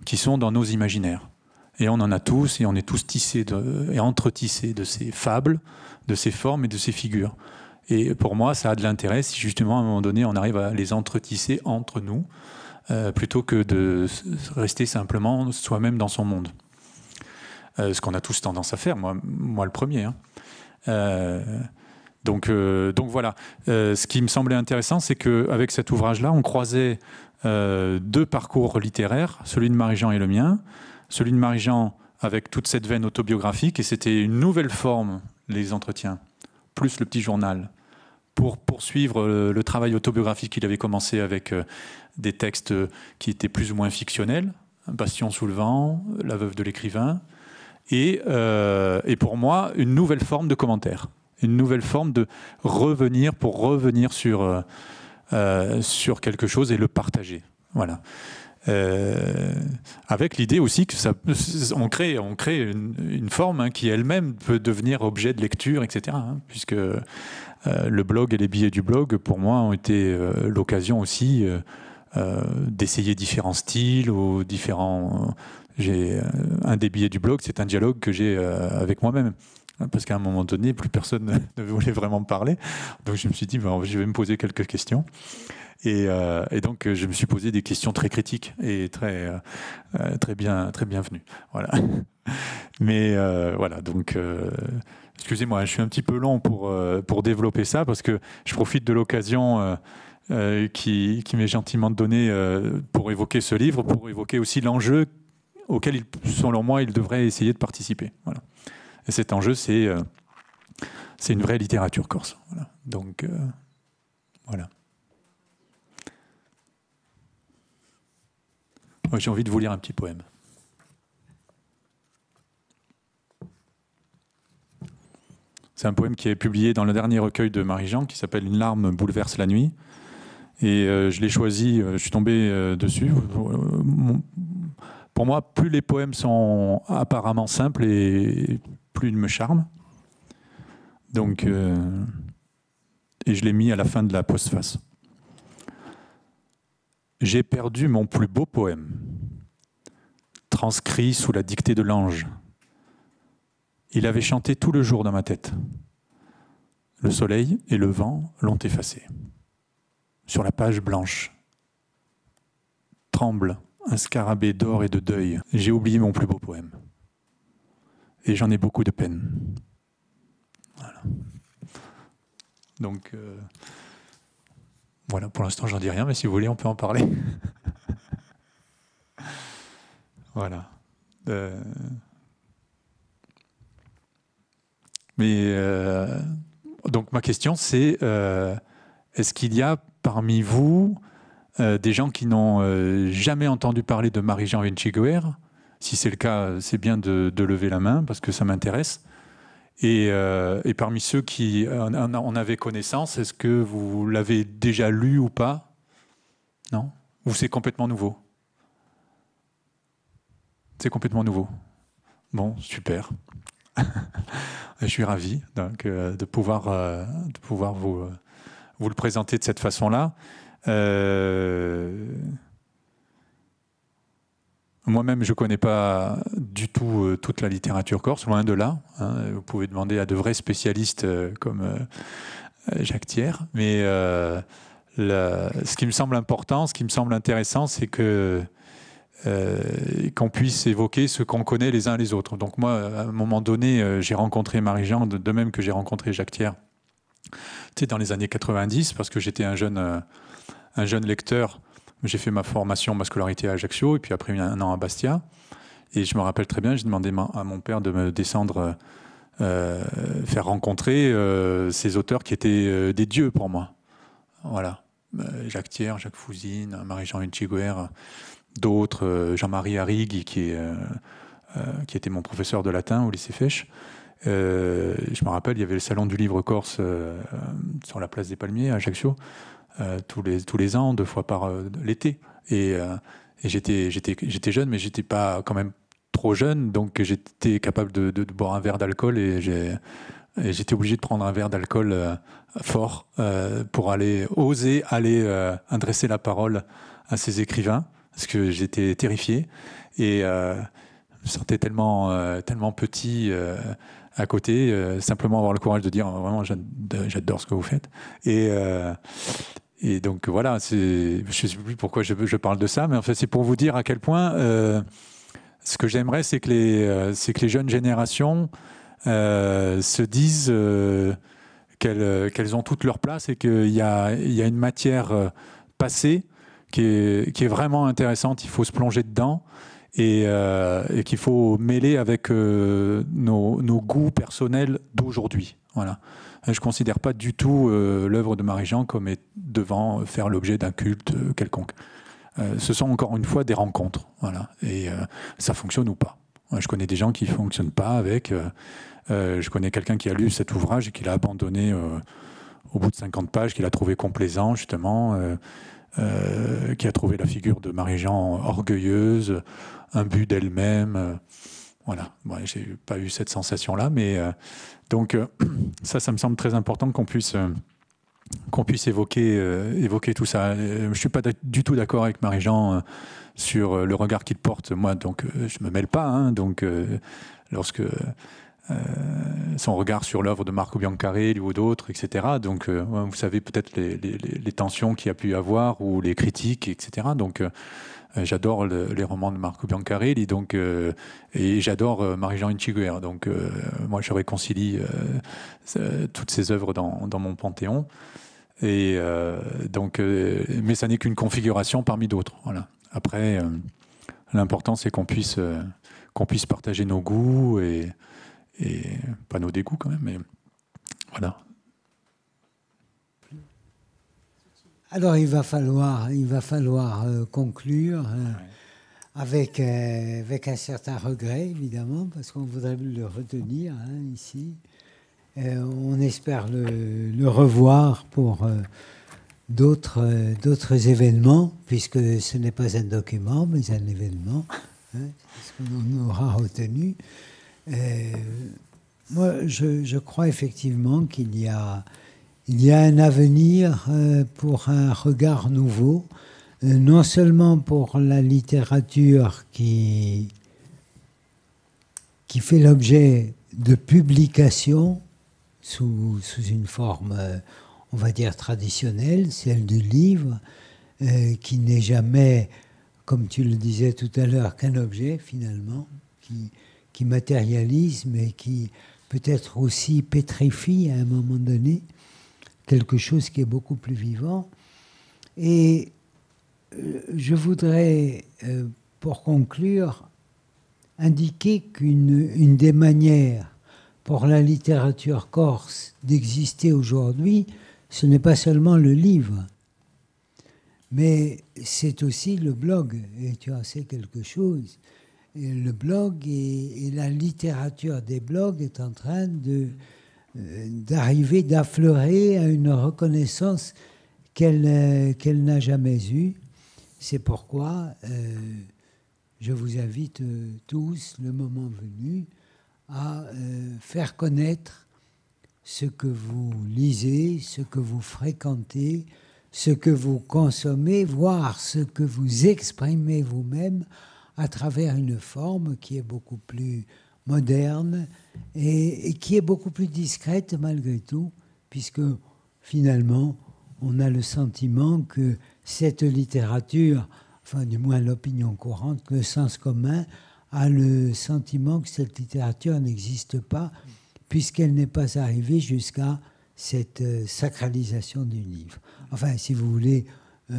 qui sont dans nos imaginaires. Et on en a tous, et on est tous tissés et entretissés de ces fables, de ces formes et de ces figures. Et pour moi, ça a de l'intérêt si justement à un moment donné on arrive à les entretisser entre nous, euh, plutôt que de rester simplement soi-même dans son monde. Euh, ce qu'on a tous tendance à faire, moi, moi le premier. Hein. Euh, donc, donc voilà, ce qui me semblait intéressant, c'est qu'avec cet ouvrage-là, on croisait deux parcours littéraires, celui de Marie-Jean et le mien, celui de Marie-Jean avec toute cette veine autobiographique, et c'était une nouvelle forme, les entretiens, plus le petit journal pour poursuivre euh, le, travail autobiographique qu'il avait commencé avec euh, des textes euh, qui étaient plus ou moins fictionnels, Bastion sous le vent, La veuve de l'écrivain, et, pour moi, une nouvelle forme de commentaire, une nouvelle forme de revenir pour revenir sur, sur quelque chose et le partager. Voilà. avec l'idée aussi que ça, on crée, on crée une, forme hein, qui elle-même peut devenir objet de lecture, etc. Hein, puisque euh, le blog et les billets du blog, pour moi, ont été euh, l'occasion aussi euh, d'essayer différents styles ou différents. j'ai un des billets du blog, c'est un dialogue que j'ai avec moi-même parce qu'à un moment donné, plus personne [laughs] ne voulait vraiment me parler. Donc je me suis dit, je vais me poser quelques questions. Et, donc je me suis posé des questions très critiques et très, très, bien, très bienvenues. Voilà. [laughs] Mais voilà, donc Excusez-moi, je suis un petit peu long pour, euh, pour développer ça parce que je profite de l'occasion euh, euh, qui, m'est gentiment donnée pour évoquer ce livre, pour évoquer aussi l'enjeu auquel, selon moi, il devrait essayer de participer. Voilà. Et cet enjeu, c'est c'est une vraie littérature corse. Voilà. Donc, voilà. j'ai envie de vous lire un petit poème. C'est un poème qui est publié dans le dernier recueil de Marie-Jean qui s'appelle Une larme bouleverse la nuit. Et euh, je l'ai choisi, euh, je suis tombé euh, dessus. Pour moi, plus les poèmes sont apparemment simples et plus ils me charment. Donc, et je l'ai mis à la fin de la postface. J'ai perdu mon plus beau poème, transcrit sous la dictée de l'ange. Il avait chanté tout le jour dans ma tête. Le soleil et le vent l'ont effacé. Sur la page blanche, tremble un scarabée d'or et de deuil. J'ai oublié mon plus beau poème. Et j'en ai beaucoup de peine. Voilà. Donc, euh, voilà, pour l'instant, j'en dis rien, mais si vous voulez, on peut en parler. [laughs] voilà. Euh, mais euh, donc ma question, c'est euh, est-ce qu'il y a parmi vous euh, des gens qui n'ont jamais entendu parler de Marie-Jean Vinciguer? Si c'est le cas, c'est bien de, lever la main parce que ça m'intéresse. Et, parmi ceux qui en, en avaient connaissance, est-ce que vous l'avez déjà lu ou pas Non Ou c'est complètement nouveau c'est complètement nouveau. Bon, super. [laughs] je suis ravi donc, euh, de, pouvoir, euh, de pouvoir vous, euh, vous le présenter de cette façon-là. Moi-même, je ne connais pas du tout toute la littérature corse, loin de là. Hein. Vous pouvez demander à de vrais spécialistes comme Jacques Thiers. Mais ce qui me semble important, ce qui me semble intéressant, c'est que euh, qu'on puisse évoquer ce qu'on connaît les uns les autres. Donc moi, à un moment donné, euh, j'ai rencontré Marie-Jean, de même que j'ai rencontré Jacques Thiers, sais dans les années 90, parce que j'étais un jeune, euh, un jeune lecteur. J'ai fait ma formation, ma scolarité à Ajaccio, et puis après un an à Bastia. Et je me rappelle très bien, j'ai demandé à mon père de me descendre, faire rencontrer ces auteurs qui étaient des dieux pour moi. Voilà. Jacques Thiers, Jacques Fouzine, Marie-Jean Hinchiguer d'autres, euh, Jean-Marie Harrig, euh, euh, qui, était mon professeur de latin au lycée Fesch. je me rappelle, il y avait le salon du livre corse sur la place des Palmiers à Ajaccio, tous, les, tous les ans, deux fois par l'été. Et, j'étais, jeune, mais j'étais pas quand même trop jeune, donc j'étais capable de, boire un verre d'alcool et j'étais obligé de prendre un verre d'alcool fort pour aller oser aller adresser la parole à ces écrivains parce que j'étais terrifié et euh, je me sentais tellement, euh, tellement petit euh, à côté, simplement avoir le courage de dire oh, vraiment j'adore ce que vous faites. Et, et donc voilà, je ne sais plus pourquoi je, je, parle de ça, mais en fait c'est pour vous dire à quel point ce que j'aimerais c'est que, les, que les jeunes générations se disent qu'elles ont toute leur place et qu'il y a une matière passée qui est, vraiment intéressante. Il faut se plonger dedans et, euh, qu'il faut mêler avec euh, nos, goûts personnels d'aujourd'hui. Voilà. Je ne considère pas du tout euh, l'œuvre de Marie-Jean comme devant faire l'objet d'un culte quelconque. ce sont encore une fois des rencontres. Voilà. Et ça fonctionne ou pas. Je connais des gens qui ne fonctionnent pas avec. je connais quelqu'un qui a lu cet ouvrage et qui l'a abandonné au bout de 50 pages, qu'il a trouvé complaisant, justement. Euh, qui a trouvé la figure de Marie-Jean orgueilleuse, imbue d'elle-même. Euh, voilà, moi j'ai pas eu cette sensation-là, mais euh, donc [clears throat] ça, ça me semble très important qu'on puisse qu'on puisse évoquer évoquer tout ça. Je suis pas du tout d'accord avec Marie-Jean sur le regard qu'il porte. Moi, donc je me mêle pas. Hein, donc lorsque euh, son regard sur l'œuvre de Marco Biancarelli ou d'autres, etc. Donc, euh, vous savez peut-être les, tensions qu'il a pu avoir ou les critiques, etc. Donc, euh, j'adore les romans de Marco Biancarelli, donc et j'adore Marie-Jean Inchiguer. Donc moi, je réconcilie toutes ces œuvres dans, dans mon panthéon. Et donc, mais ça n'est qu'une configuration parmi d'autres. Voilà. Après, l'important c'est qu'on puisse qu'on puisse partager nos goûts et et pas nos dégoûts quand même, mais voilà. Alors il va falloir, il va falloir euh, conclure euh, avec, euh, avec un certain regret, évidemment, parce qu'on voudrait le retenir hein, ici. on espère le, revoir pour d'autres, événements, puisque ce n'est pas un document, mais un événement, hein, ce aura retenu. Euh, moi, je, crois effectivement qu'il y a, il y un avenir euh, pour un regard nouveau, euh, non seulement pour la littérature qui, qui fait l'objet de publications sous, sous, une forme, on va dire, traditionnelle, celle du livre, qui n'est jamais, comme tu le disais tout à l'heure, qu'un objet finalement. Qui, qui matérialise, mais qui peut-être aussi pétrifie à un moment donné quelque chose qui est beaucoup plus vivant. Et euh, je voudrais, euh, pour conclure, indiquer qu'une des manières pour la littérature corse d'exister aujourd'hui, ce n'est pas seulement le livre, mais c'est aussi le blog. Et tu en sais quelque chose le blog et, la littérature des blogs est en train euh, d'arriver, d'affleurer à une reconnaissance qu'elle n'a jamais eue. C'est pourquoi euh, je vous invite euh, tous, le moment venu, à faire connaître ce que vous lisez, ce que vous fréquentez, ce que vous consommez, voire ce que vous exprimez vous-même à travers une forme qui est beaucoup plus moderne et, qui est beaucoup plus discrète malgré tout, puisque finalement, on a le sentiment que cette littérature, enfin du moins l'opinion courante, le sens commun, a le sentiment que cette littérature n'existe pas, puisqu'elle n'est pas arrivée jusqu'à cette euh, sacralisation du livre. Enfin, si vous voulez, euh,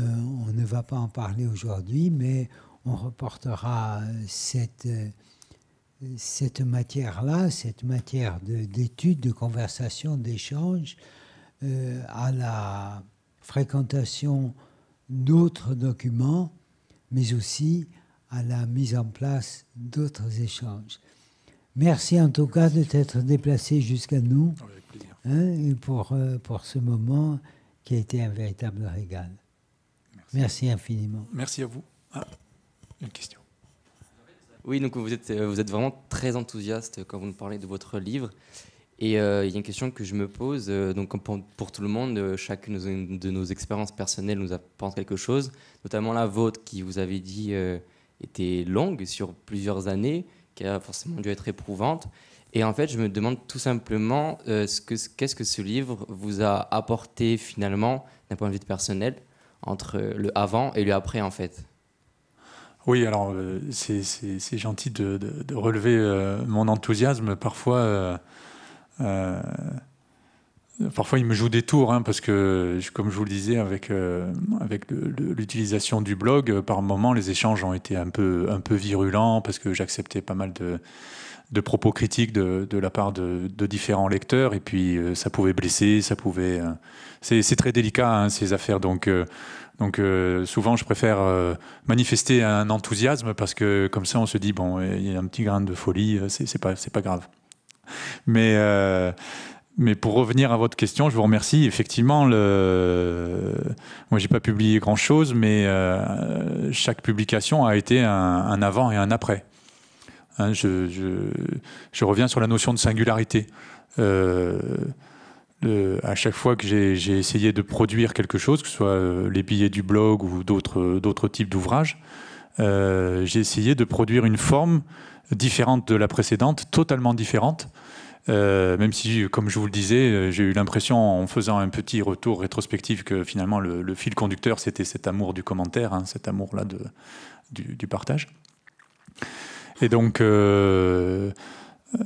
on ne va pas en parler aujourd'hui, mais on reportera euh, cette, euh, cette matière-là, cette matière d'étude, de, conversation, d'échange, euh, à la fréquentation d'autres documents, mais aussi à la mise en place d'autres échanges. Merci en tout cas de t'être déplacé jusqu'à nous hein, et pour, pour ce moment qui a été un véritable régal. Merci, infiniment. Merci à vous. Ah une question. Oui, donc vous êtes, vous êtes vraiment très enthousiaste quand vous nous parlez de votre livre. Et euh, il y a une question que je me pose. Euh, donc pour, tout le monde, euh, chacune de, nos expériences personnelles nous apporte quelque chose, notamment la vôtre qui, vous avez dit, était longue sur plusieurs années, qui a forcément dû être éprouvante. Et en fait, je me demande tout simplement ce que, qu'est-ce que ce livre vous a apporté finalement d'un point de vue personnel entre le avant et le après, en fait. Oui, alors euh, c'est gentil de, relever euh, mon enthousiasme. Parfois, euh, parfois il me joue des tours, hein, parce que, comme je vous le disais, avec, l'utilisation du blog, par moments, les échanges ont été un peu, un peu virulents, parce que j'acceptais pas mal de de propos critiques de, la part de, différents lecteurs. Et puis, euh, ça pouvait blesser, ça pouvait. Euh, c'est très délicat, hein, ces affaires. Donc, euh, donc souvent, je préfère manifester un enthousiasme parce que, comme ça, on se dit, bon, il y a un petit grain de folie, c'est pas, pas grave. Mais. Mais pour revenir à votre question, je vous remercie. Effectivement, le... moi, j'ai pas publié grand-chose, mais chaque publication a été un, avant et un après. Hein, je, reviens sur la notion de singularité. Euh, à chaque fois que j'ai essayé de produire quelque chose, que ce soit euh, les billets du blog ou d'autres types d'ouvrages, euh, j'ai essayé de produire une forme différente de la précédente, totalement différente. même si, comme je vous le disais, j'ai eu l'impression en faisant un petit retour rétrospectif que finalement le, fil conducteur, c'était cet amour du commentaire, hein, cet amour-là du, partage. Et donc, euh, euh,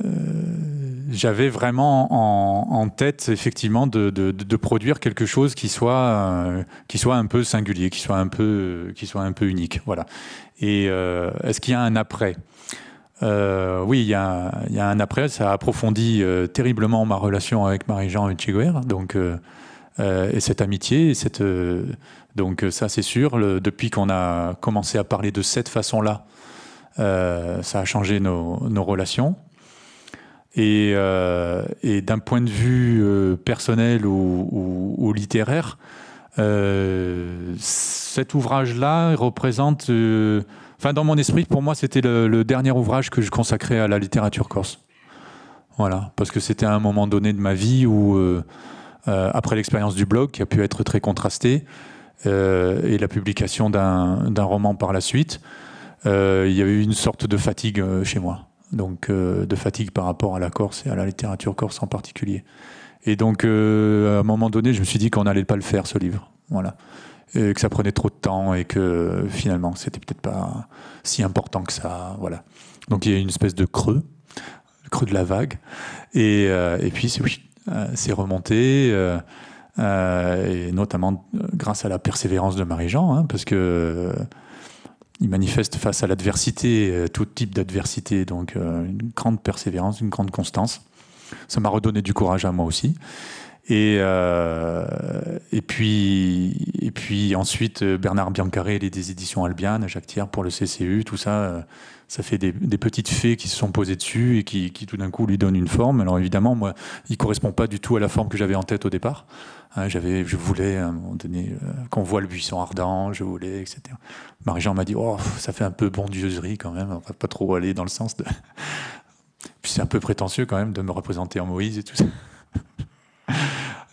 j'avais vraiment en, tête, effectivement, de, produire quelque chose qui soit, euh, qui soit un peu singulier, qui soit un peu, qui soit un peu unique. Voilà. Et est-ce qu'il y a un après oui, il y, a, un après. Ça a approfondi terriblement ma relation avec Marie-Jean et donc et cette amitié, cette, donc ça c'est sûr. depuis qu'on a commencé à parler de cette façon-là, euh, ça a changé nos, relations. Euh, et, d'un point de vue euh, personnel ou, littéraire, cet ouvrage-là représente. Enfin, dans mon esprit, pour moi, c'était le, le, dernier ouvrage que je consacrais à la littérature corse. Voilà, parce que c'était à un moment donné de ma vie où, après l'expérience du blog, qui a pu être très contrastée, et la publication d'un roman par la suite, euh, il y avait eu une sorte de fatigue euh, chez moi. Donc, euh, de fatigue par rapport à la Corse et à la littérature corse en particulier. Et donc, à un moment donné, je me suis dit qu'on n'allait pas le faire, ce livre. Voilà. que ça prenait trop de temps et que finalement, c'était peut-être pas si important que ça. Voilà. Donc, il y a une espèce de creux, le creux de la vague. Et, et puis, c'est oui, c'est remonté. et notamment grâce à la persévérance de Marie-Jean, hein, parce que il manifeste face à l'adversité, euh, tout type d'adversité, donc euh, une grande persévérance, une grande constance. Ça m'a redonné du courage à moi aussi. Et, euh, et, puis, et puis ensuite, Bernard Biancaré, il des éditions Albiane, à Jacques Thiers pour le CCU, tout ça, ça fait des, petites fées qui se sont posées dessus et qui, tout d'un coup lui donnent une forme. Alors évidemment, moi, il ne correspond pas du tout à la forme que j'avais en tête au départ. Euh, j'avais, je voulais, euh, qu'on voit le buisson ardent, je voulais, etc. Marie-Jean m'a dit, oh, ça fait un peu bondieuserie quand même, on va pas trop aller dans le sens de... [laughs] Puis c'est un peu prétentieux quand même de me représenter en Moïse et tout ça. [laughs]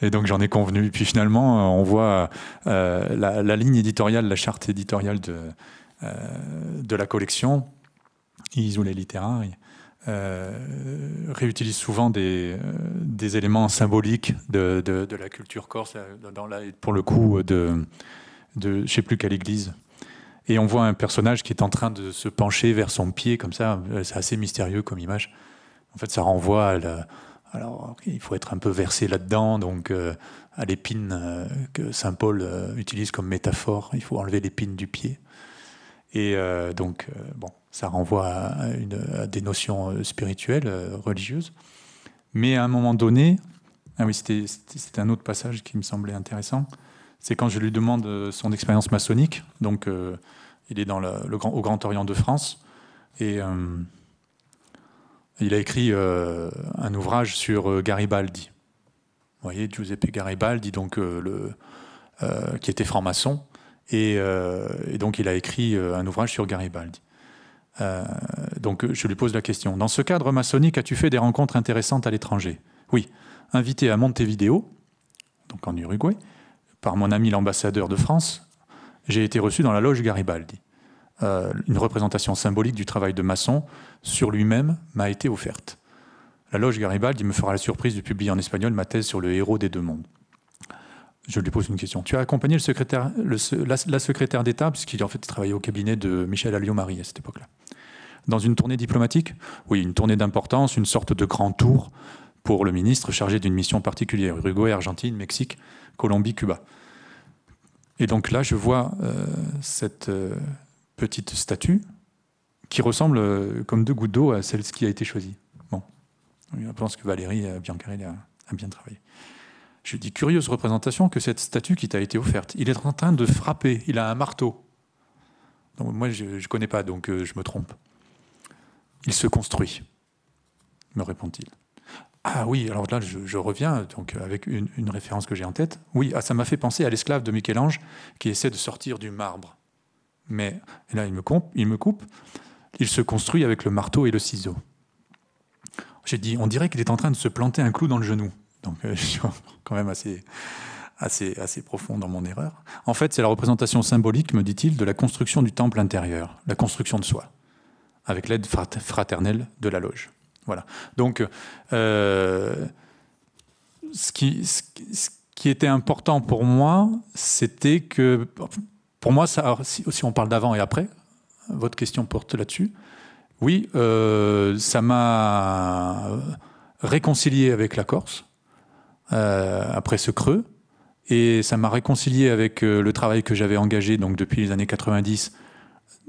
Et donc j'en ai convenu. Puis finalement, euh, on voit la, ligne éditoriale, la charte éditoriale de, la collection Isoulet littéraire, euh, réutilise souvent euh, des, éléments symboliques de, de, la culture corse, euh, dans pour le coup, de, de je ne sais plus quelle église. Et on voit un personnage qui est en train de se pencher vers son pied, comme ça. C'est assez mystérieux comme image. En fait, ça renvoie à la, alors, il faut être un peu versé là-dedans, donc à l'épine que saint Paul utilise comme métaphore, il faut enlever l'épine du pied. Et donc, bon, ça renvoie à, des notions euh, spirituelles, euh, religieuses. Mais à un moment donné, ah c'était un autre passage qui me semblait intéressant, c'est quand je lui demande euh, son expérience maçonnique, donc il est dans le au Grand Orient de France, et il a écrit un ouvrage sur Garibaldi. Vous voyez, Giuseppe Garibaldi, donc, le, qui était franc-maçon, et, donc il a écrit un ouvrage sur Garibaldi. Euh, donc euh, je lui pose la question. Dans ce cadre maçonnique, as-tu fait des rencontres intéressantes à l'étranger Oui, invité à Montevideo, donc en Uruguay, par mon ami l'ambassadeur de France, j'ai été reçu dans la loge Garibaldi. Euh, une représentation symbolique du travail de maçon sur lui-même m'a été offerte. La loge Garibaldi me fera la surprise de publier en espagnol ma thèse sur le héros des deux mondes. Je lui pose une question. Tu as accompagné le secrétaire, la, secrétaire d'État, puisqu'il en fait travaillait au cabinet de Michel Alliot-Marie à cette époque-là. Dans une tournée diplomatique Oui, une tournée d'importance, une sorte de grand tour pour le ministre chargé d'une mission particulière, Uruguay, Argentine, Mexique, Colombie, Cuba. Et donc là, je vois euh, cette euh, petite statue qui ressemble euh, comme deux gouttes d'eau à celle qui a été choisie. Bon, je pense que Valérie Biancarelli a, a, bien travaillé. Je dis curieuse représentation que cette statue qui t'a été offerte, il est en train de frapper, il a un marteau. moi, je ne connais pas, donc je me trompe. Il se construit, me répond-il. Ah oui, alors là, je, reviens donc avec une, référence que j'ai en tête. Oui, ah, ça m'a fait penser à l'esclave de Michel-Ange qui essaie de sortir du marbre. Mais là, il me, coupe, il se construit avec le marteau et le ciseau. J'ai dit, on dirait qu'il est en train de se planter un clou dans le genou. Donc, euh, [laughs] je suis quand même assez, assez, assez profond dans mon erreur. En fait, c'est la représentation symbolique, me dit-il, de la construction du temple intérieur, la construction de soi avec l'aide fraternelle de la loge. Voilà. Donc, euh, ce, qui, qui, était important pour moi, c'était que, pour moi, ça, si, on parle d'avant et après, votre question porte là-dessus. Oui, euh, ça m'a réconcilié avec la Corse euh, après ce creux, et ça m'a réconcilié avec le travail que j'avais engagé donc depuis les années 90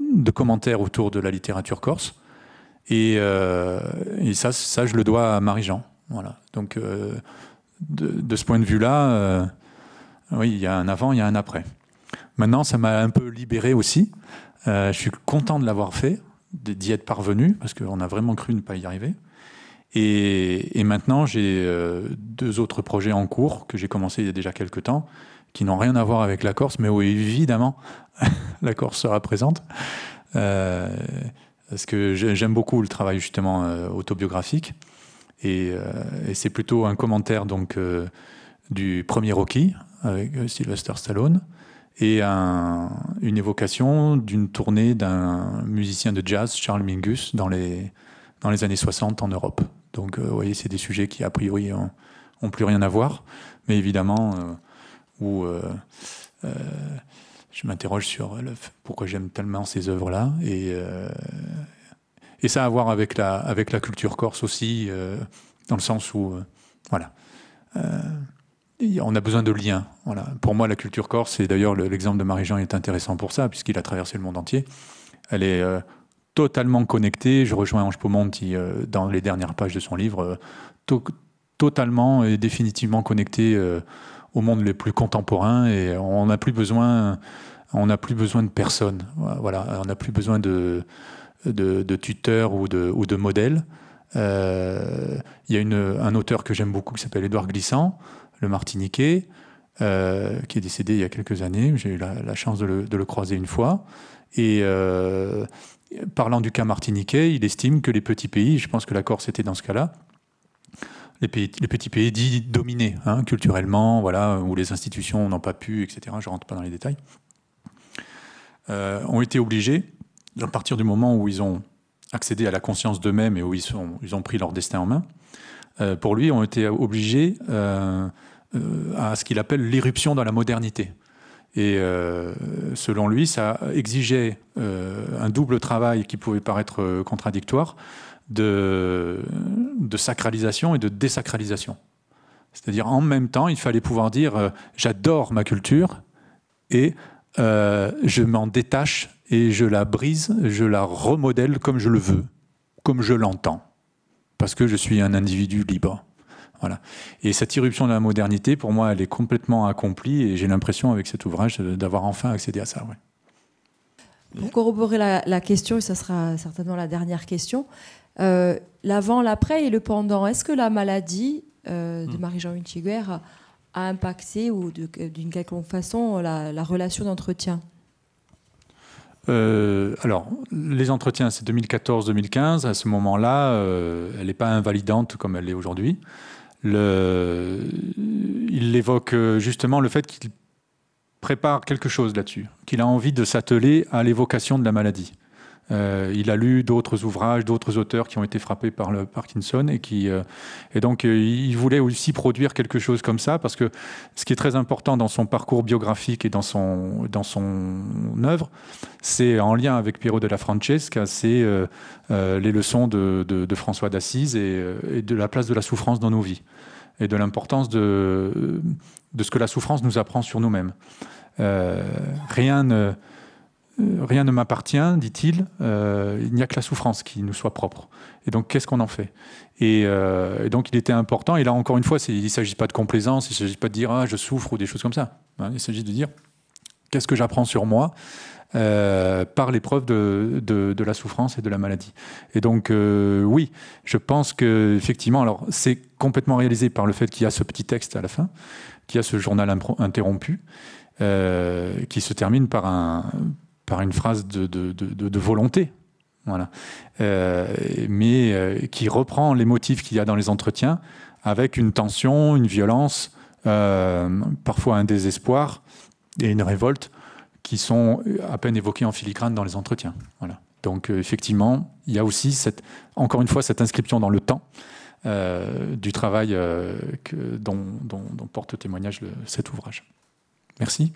de commentaires autour de la littérature corse. Euh, et, ça, ça, je le dois à Marie-Jean. Voilà. Donc, euh, de, ce point de vue-là, euh, oui, il y a un avant, il y a un après. Maintenant, ça m'a un peu libéré aussi. je suis content de l'avoir fait, d'y être parvenu, parce qu'on a vraiment cru ne pas y arriver. Et, et maintenant, j'ai deux autres projets en cours que j'ai commencé il y a déjà quelques temps, qui n'ont rien à voir avec la Corse, mais où évidemment [laughs] la Corse sera présente. Euh, parce que j'aime beaucoup le travail justement euh, autobiographique. Euh, et, c'est plutôt un commentaire donc du premier Rocky avec Sylvester Stallone et un, une évocation d'une tournée d'un musicien de jazz, Charles Mingus, dans les, dans les années 60 en Europe. Donc, vous voyez, c'est des sujets qui, a priori, n'ont plus rien à voir. Mais évidemment, où euh, euh, je m'interroge sur pourquoi j'aime tellement ces œuvres-là. Et, euh, et ça a à voir avec la, avec la culture corse aussi, dans le sens où, voilà on a besoin de liens. Voilà. Pour moi, la culture corse, et d'ailleurs l'exemple de Marie-Jean est intéressant pour ça, puisqu'il a traversé le monde entier, elle est totalement connectée. Je rejoins Ange Pomont dans les dernières pages de son livre, totalement et définitivement connectée au monde les plus contemporains et on n'a plus besoin on n'a plus besoin de personne voilà on n'a plus besoin de, de, tuteurs ou de, ou de modèles euh, il y a une, un auteur que j'aime beaucoup qui s'appelle Édouard Glissant le Martiniquais euh, qui est décédé il y a quelques années j'ai eu la, chance de le, de croiser une fois et euh, parlant du cas martiniquais il estime que les petits pays je pense que la Corse était dans ce cas-là les, petits pays dits dominés hein, culturellement, voilà, où les institutions n'ont pas pu, etc. Je rentre pas dans les détails. Euh, ont été obligés, à partir du moment où ils ont accédé à la conscience d'eux-mêmes et où ils, ont pris leur destin en main, euh, pour lui, ont été obligés euh, à ce qu'il appelle l'irruption dans la modernité. Et selon lui, ça exigeait un double travail qui pouvait paraître contradictoire de, sacralisation et de désacralisation. C'est-à-dire en même temps, il fallait pouvoir dire euh, j'adore ma culture et euh, je m'en détache et je la brise, je la remodèle comme je le veux, comme je l'entends, parce que je suis un individu libre. Voilà. Et cette irruption de la modernité, pour moi, elle est complètement accomplie et j'ai l'impression avec cet ouvrage euh, d'avoir enfin accédé à ça. Ouais. Pour corroborer la, question, et ça sera certainement la dernière question, euh, l'avant, l'après et le pendant, est-ce que la maladie euh, de mm. Marie-Jean Winchiguer a, impacté ou d'une quelconque façon la, relation d'entretien euh, alors, les entretiens, c'est 2014-2015. À ce moment-là, elle n'est pas invalidante comme elle l'est aujourd'hui. Le... il évoque justement le fait qu'il prépare quelque chose là-dessus, qu'il a envie de s'atteler à l'évocation de la maladie. Euh, il a lu d'autres ouvrages, d'autres auteurs qui ont été frappés par le Parkinson et qui euh, et donc euh, il voulait aussi produire quelque chose comme ça parce que ce qui est très important dans son parcours biographique et dans son dans son œuvre, c'est en lien avec Piero della Francesca, c'est les leçons de, de, François d'Assise et, et, de la place de la souffrance dans nos vies et de l'importance de de ce que la souffrance nous apprend sur nous-mêmes. Euh, rien ne, euh, rien ne m'appartient, dit-il, euh, il n'y a que la souffrance qui nous soit propre. Et donc, qu'est-ce qu'on en fait et, donc, il était important, et là, encore une fois, il ne s'agit pas de complaisance, il ne s'agit pas de dire ah, je souffre ou des choses comme ça. Hein, il s'agit de dire qu'est-ce que j'apprends sur moi par l'épreuve de, de, la souffrance et de la maladie. Et donc, oui, je pense que effectivement, alors c'est complètement réalisé par le fait qu'il y a ce petit texte à la fin, qui a ce journal interrompu, euh, qui se termine par, un, par une phrase de, de, volonté. Voilà. Euh, mais euh, qui reprend les motifs qu'il y a dans les entretiens avec une tension, une violence, parfois un désespoir et une révolte qui sont à peine évoqués en filigrane dans les entretiens. Voilà. Donc effectivement, il y a aussi cette, encore une fois cette inscription dans le temps euh, du travail euh, que, dont, porte témoignage cet ouvrage. Merci.